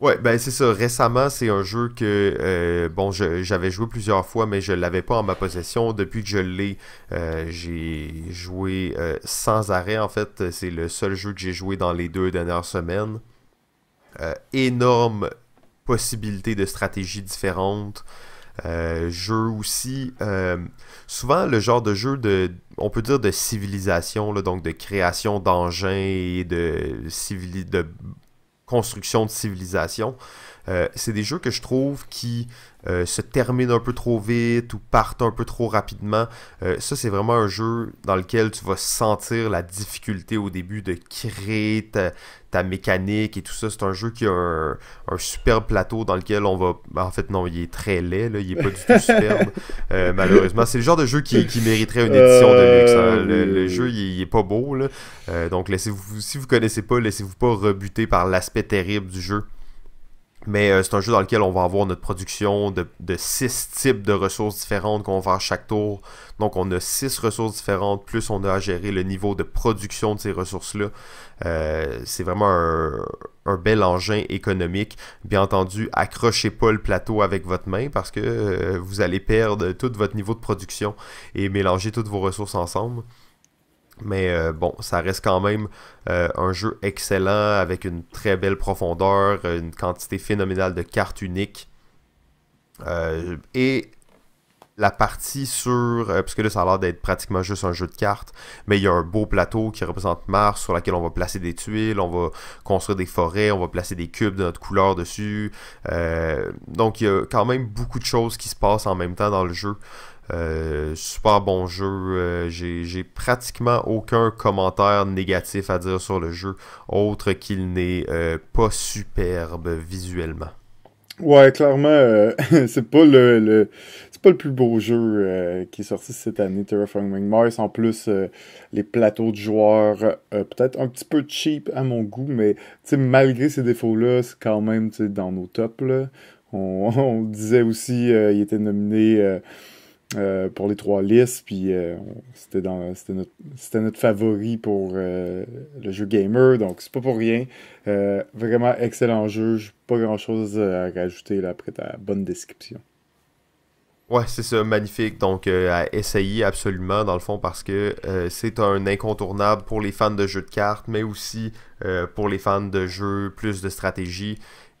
Speaker 1: Ouais, ben c'est ça. Récemment, c'est un jeu que euh, bon, j'avais joué plusieurs fois, mais je l'avais pas en ma possession. Depuis que je l'ai, euh, j'ai joué euh, sans arrêt. En fait, c'est le seul jeu que j'ai joué dans les deux dernières semaines. énorme possibilité de stratégies différentes. jeu aussi souvent le genre de jeu de on peut dire de civilisation donc de création d'engins et de civili de construction de civilisation. Euh, c'est des jeux que je trouve qui euh, se terminent un peu trop vite ou partent un peu trop rapidement. Euh, ça, c'est vraiment un jeu dans lequel tu vas sentir la difficulté au début de créer ta, mécanique et tout ça. C'est un jeu qui a un, superbe plateau dans lequel on va. Ben, en fait, non, il est très laid, il n'est pas du tout superbe, malheureusement. C'est le genre de jeu qui, mériterait une édition de luxe. Hein. Le, jeu, il, est pas beau. donc, laissez-vous, si vous connaissez pas, laissez-vous pas rebuter par l'aspect terrible du jeu. Mais euh, c'est un jeu dans lequel on va avoir notre production de, de six types de ressources différentes qu'on va faire chaque tour. Donc on a six ressources différentes, plus on a à gérer le niveau de production de ces ressources-là. Euh, c'est vraiment un, bel engin économique. Bien entendu, accrochez pas le plateau avec votre main parce que euh, vous allez perdre tout votre niveau de production et mélanger toutes vos ressources ensemble. Mais euh, bon, ça reste quand même euh, un jeu excellent avec une très belle profondeur, euh, une quantité phénoménale de cartes uniques. et la partie sur. parce que là, ça a l'air d'être pratiquement juste un jeu de cartes, mais il y a un beau plateau qui représente Mars sur laquelle on va placer des tuiles, on va construire des forêts, on va placer des cubes de notre couleur dessus. donc, il y a quand même beaucoup de choses qui se passent en même temps dans le jeu. Euh, super bon jeu. Euh, j'ai pratiquement aucun commentaire négatif à dire sur le jeu, autre qu'il n'est euh, pas superbe visuellement.
Speaker 2: Ouais, clairement, c'est pas le, c'est pas le plus beau jeu qui est sorti cette année, Terraforming Mars. En plus, les plateaux de joueurs, peut-être un petit peu cheap à mon goût, mais malgré ces défauts-là, c'est quand même dans nos tops. On, on, disait aussi, il était nominé euh, pour les trois listes, puis euh, c'était dans notre, favori pour euh, le jeu gamer, donc c'est pas pour rien. vraiment excellent jeu, pas grand chose à rajouter là, après ta bonne description.
Speaker 1: Ouais, c'est ça, magnifique. Donc, à essayer absolument, dans le fond, parce que c'est un incontournable pour les fans de jeux de cartes, mais aussi pour les fans de jeux plus de stratégie.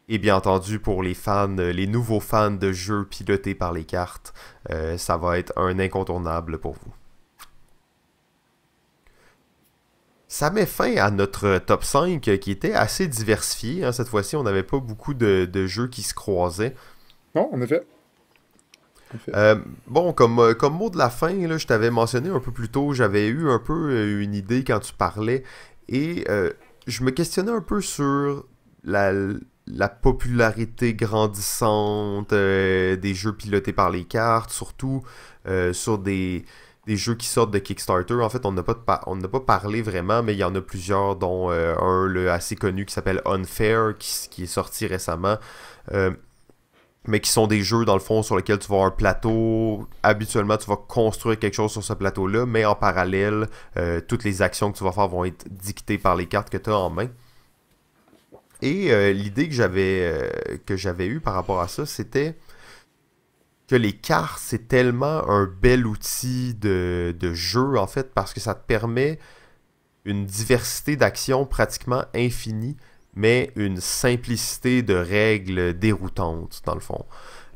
Speaker 1: Et bien entendu, pour les fans, euh, les nouveaux fans de jeux pilotés par les cartes, euh, ça va être un incontournable pour vous. Ça met fin à notre top 5 euh, qui était assez diversifié. Hein. Cette fois-ci, on n'avait pas beaucoup de, jeux qui se croisaient. Non, en effet. bon, comme, mot de la fin, je t'avais mentionné un peu plus tôt, j'avais eu un peu une idée quand tu parlais et je me questionnais un peu sur la, la popularité grandissante euh, des jeux pilotés par les cartes, surtout euh, sur des, jeux qui sortent de Kickstarter. En fait, on n'a pas, pas parlé vraiment, mais il y en a plusieurs, dont euh, un le assez connu qui s'appelle Unfair, qui, qui, est sorti récemment. mais qui sont des jeux, dans le fond, sur lesquels tu vas avoir un plateau. Habituellement, tu vas construire quelque chose sur ce plateau-là, mais en parallèle, toutes les actions que tu vas faire vont être dictées par les cartes que tu as en main. Et euh, l'idée que j'avais euh, que j'avais eue par rapport à ça, c'était que les cartes, c'est tellement un bel outil de, jeu, en fait, parce que ça te permet une diversité d'actions pratiquement infinie, mais une simplicité de règles déroutantes, dans le fond.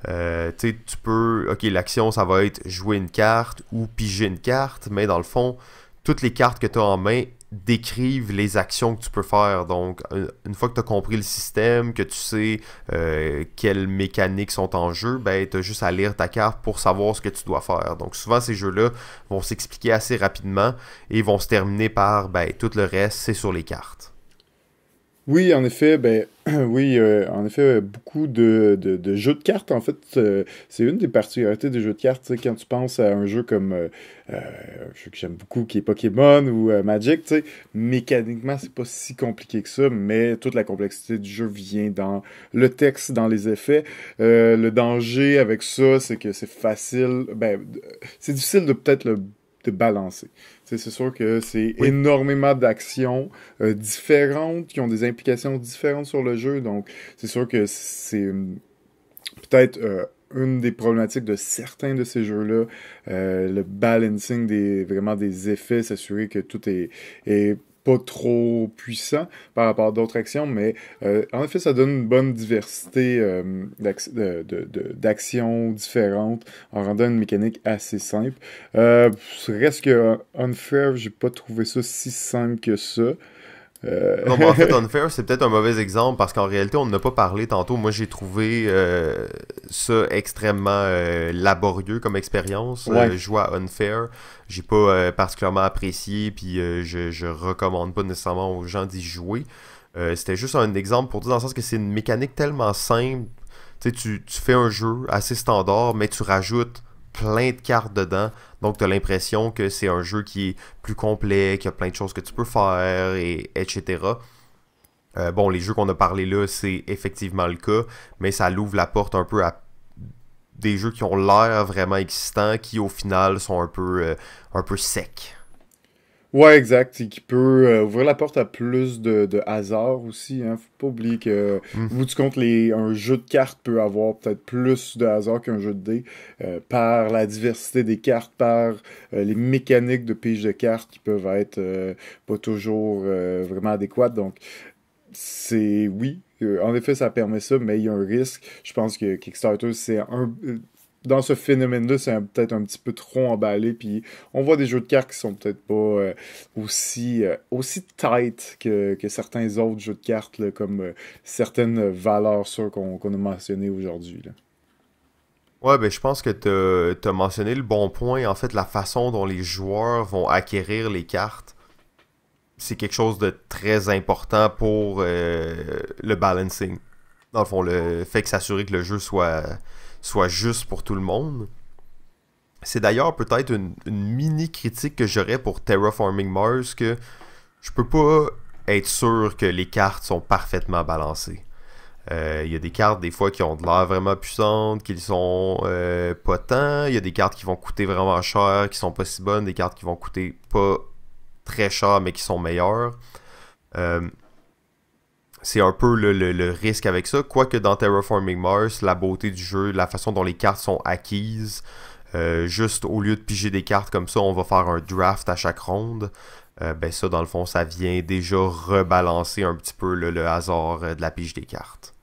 Speaker 1: Euh, sais, tu peux. Ok, l'action, ça va être jouer une carte ou piger une carte, mais dans le fond, toutes les cartes que tu as en main décrivent les actions que tu peux faire. Donc, une fois que tu as compris le système, que tu sais euh, quelles mécaniques sont en jeu, ben, tu as juste à lire ta carte pour savoir ce que tu dois faire. Donc, souvent, ces jeux-là vont s'expliquer assez rapidement et vont se terminer par ben, tout le reste, c'est sur les cartes.
Speaker 2: Oui, en effet, ben, oui, euh, en effet, euh, beaucoup de, de, jeux de cartes, en fait, euh, c'est une des particularités des jeux de cartes. Quand tu penses à un jeu comme un jeu que j'aime beaucoup, qui est Pokémon ou Magic, mécaniquement, c'est pas si compliqué que ça, mais toute la complexité du jeu vient dans le texte, dans les effets. le danger avec ça, c'est que c'est facile, ben, c'est difficile de peut-être le de balancer c'est sûr que c'est énormément d'actions euh, différentes qui ont des implications différentes sur le jeu. Donc, c'est sûr que c'est euh, peut-être euh, une des problématiques de certains de ces jeux-là, le balancing des vraiment des effets, s'assurer que tout est pas trop puissant par rapport à d'autres actions, mais euh, en effet, ça donne une bonne diversité euh, d'actions différentes en rendant une mécanique assez simple. Euh, reste que euh, Unfair, j'ai pas trouvé ça si simple que ça. Euh, non, mais en fait, Unfair,
Speaker 1: c'est peut-être un mauvais exemple parce qu'en réalité, on n'a pas parlé tantôt. Moi, j'ai trouvé euh, ça extrêmement euh, laborieux comme expérience. Ouais. jouer à Unfair, j'ai pas particulièrement apprécié, puis je, je recommande pas nécessairement aux gens d'y jouer. C'était juste un exemple pour dire dans le sens que c'est une mécanique tellement simple. tu fais un jeu assez standard, mais tu rajoutes plein de cartes dedans. Donc, tu as l'impression que c'est un jeu qui est plus complet, qu'il y a plein de choses que tu peux faire, et, etc. Euh, bon, les jeux qu'on a parlé là, c'est effectivement le cas, mais ça l'ouvre la porte un peu à des jeux qui ont l'air vraiment existants, qui au final sont un peu, euh, un peu secs.
Speaker 2: Ouais, exact. Et qui peut euh, ouvrir la porte à plus de, de hasard aussi. Hein. Faut pas oublier que, mm. vous tu les, un jeu de cartes peut avoir peut-être plus de hasard qu'un jeu de dés euh, par la diversité des cartes, par euh, les mécaniques de pige de cartes qui peuvent être pas toujours vraiment adéquates. Donc, c'est oui, en effet, ça permet ça, mais il y a un risque. Je pense que Kickstarter, c'est un, dans ce phénomène-là, c'est peut-être un petit peu trop emballé. Puis on voit des jeux de cartes qui sont peut-être pas euh, aussi, euh, aussi tight que, certains autres jeux de cartes, comme euh, certaines valeurs sûres qu'on a mentionnées aujourd'hui.
Speaker 1: Ouais, ben je pense que tu as, as mentionné le bon point. En fait, la façon dont les joueurs vont acquérir les cartes, c'est quelque chose de très important pour le balancing. Dans le fond, le fait que s'assurer que le jeu soit soit juste pour tout le monde. C'est d'ailleurs peut-être une, mini critique que j'aurais pour Terraforming Mars que je peux pas être sûr que les cartes sont parfaitement balancées. Euh, il y a des cartes des fois qui ont de l'air vraiment puissantes, qui sont euh, Il y a des cartes qui vont coûter vraiment cher, qui sont pas si bonnes, des cartes qui vont coûter pas très cher mais qui sont meilleures. Euh, c'est un peu le, risque avec ça. Quoique dans Terraforming Mars, la beauté du jeu, la façon dont les cartes sont acquises, euh, juste au lieu de piger des cartes comme ça, on va faire un draft à chaque ronde. Euh, ben ça, dans le fond, ça vient déjà rebalancer un petit peu le, le hasard euh, de la pige des cartes.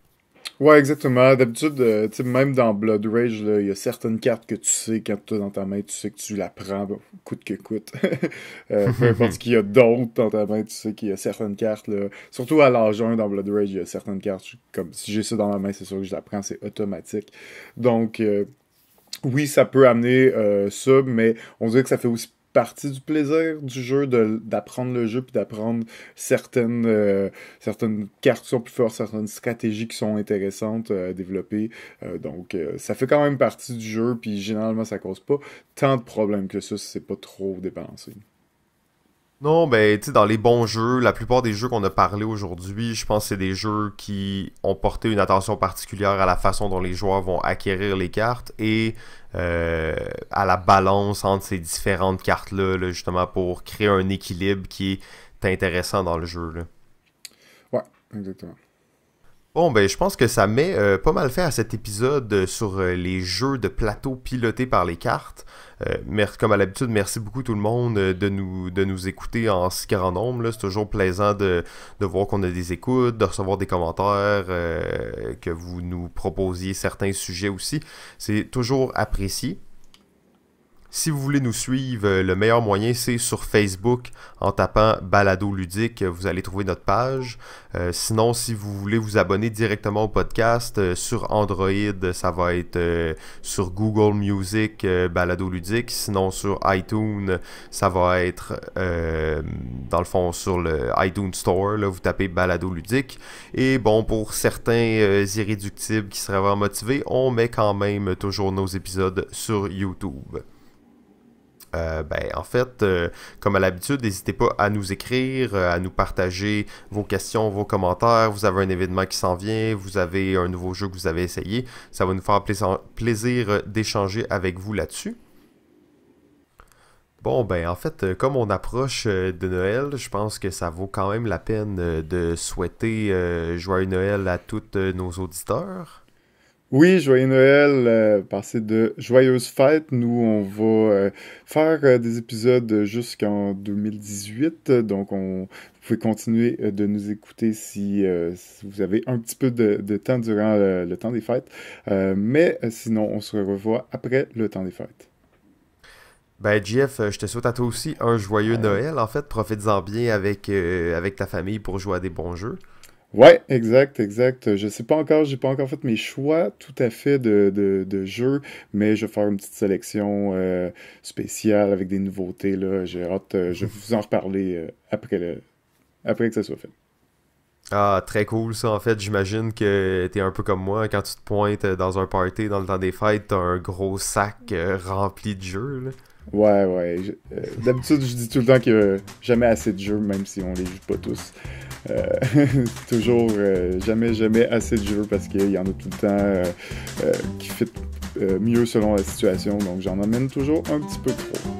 Speaker 2: Ouais, exactement. D'habitude, euh, même dans Blood Rage, il y a certaines cartes que tu sais, quand tu as dans ta main, tu sais que tu la prends, coûte que coûte. euh, peu qu'il y a d'autres dans ta main, tu sais qu'il y a certaines cartes. surtout à l'âge dans Blood Rage, il y a certaines cartes. Comme si j'ai ça dans ma main, c'est sûr que je la prends, c'est automatique. Donc, euh, oui, ça peut amener euh, ça, mais on dirait que ça fait aussi partie du plaisir du jeu, d'apprendre le jeu, puis d'apprendre certaines, euh, certaines cartes qui sont plus fortes, certaines stratégies qui sont intéressantes euh, à développer. Euh, donc, ça fait quand même partie du jeu, puis généralement, ça cause pas tant de problèmes que ça si c'est pas trop dépensé.
Speaker 1: Non, ben, tu sais, dans les bons jeux, la plupart des jeux qu'on a parlé aujourd'hui, je pense que c'est des jeux qui ont porté une attention particulière à la façon dont les joueurs vont acquérir les cartes et euh, à la balance entre ces différentes cartes-là, là, justement, pour créer un équilibre qui est intéressant dans le jeu. Là.
Speaker 2: Ouais, exactement.
Speaker 1: Bon, ben, je pense que ça met euh, pas mal fait à cet épisode euh, sur euh, les jeux de plateau pilotés par les cartes. comme à l'habitude, merci beaucoup tout le monde de nous, de nous écouter en si grand nombre. C'est toujours plaisant de, de voir qu'on a des écoutes, de recevoir des commentaires, que vous nous proposiez certains sujets aussi. C'est toujours apprécié. Si vous voulez nous suivre, le meilleur moyen, c'est sur Facebook en tapant Balado Ludique. Vous allez trouver notre page. Euh, sinon, si vous voulez vous abonner directement au podcast euh, sur Android, ça va être euh, sur Google Music Balado Ludique. Sinon, sur iTunes, ça va être dans le fond sur le iTunes Store. Là, vous tapez Balado Ludique. Et bon, pour certains irréductibles qui seraient vraiment motivés, on met quand même toujours nos épisodes sur YouTube. Euh, ben, en fait, euh, comme à l'habitude, n'hésitez pas à nous écrire, euh, à nous partager vos questions, vos commentaires. Vous avez un événement qui s'en vient, vous avez un nouveau jeu que vous avez essayé. Ça va nous faire plaisir, d'échanger avec vous là-dessus. Bon, ben en fait, comme on approche de Noël, je pense que ça vaut quand même la peine de souhaiter joyeux Noël à tous nos auditeurs.
Speaker 2: Oui, joyeux Noël, euh, passé de joyeuses fêtes. Nous, on va euh, faire euh, des épisodes jusqu'en 2018, donc on, vous pouvez continuer de nous écouter si, vous avez un petit peu de, temps durant le temps des fêtes. mais sinon, on se revoit après le temps des fêtes.
Speaker 1: Ben, Jeff, je te souhaite à toi aussi un joyeux Noël. En fait, profites-en bien avec, avec ta famille pour jouer à des bons jeux.
Speaker 2: Ouais, exact, exact. Je sais pas encore, j'ai pas encore fait mes choix tout à fait de, de, mais je vais faire une petite sélection euh, spéciale avec des nouveautés. Là. J'ai hâte, euh, je vais vous en reparler euh, après, le, après que ça soit fait.
Speaker 1: Ah, très cool ça. En fait, j'imagine que t'es un peu comme moi. Quand tu te pointes dans un party dans le temps des fêtes, t'as un gros sac rempli de jeux.
Speaker 2: Ouais, ouais. D'habitude, je dis tout le temps qu'il n'y a jamais assez de jeux, même si on les joue pas tous. Euh, toujours euh, jamais, jamais assez de jeux parce qu'il y en a tout le temps euh, qui fit mieux selon la situation. Donc j'en amène toujours un petit peu trop.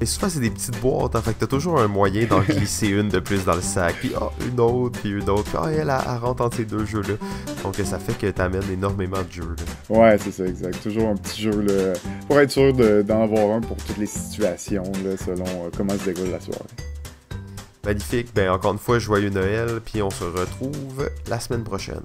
Speaker 2: Et souvent, c'est des petites boîtes,
Speaker 1: en hein. fait que t'as toujours un moyen d'en glisser une de plus dans le sac, puis ah, une autre, puis une autre, puis ah, elle, rentre entre ces deux jeux-là. Donc ça fait que t'amènes énormément de jeux.
Speaker 2: Ouais, c'est ça, exact. Toujours un petit jeu, pour être sûr d'en avoir un pour toutes les situations, selon comment se déroule la soirée.
Speaker 1: Magnifique, ben encore une fois, joyeux Noël, puis on se retrouve la semaine prochaine.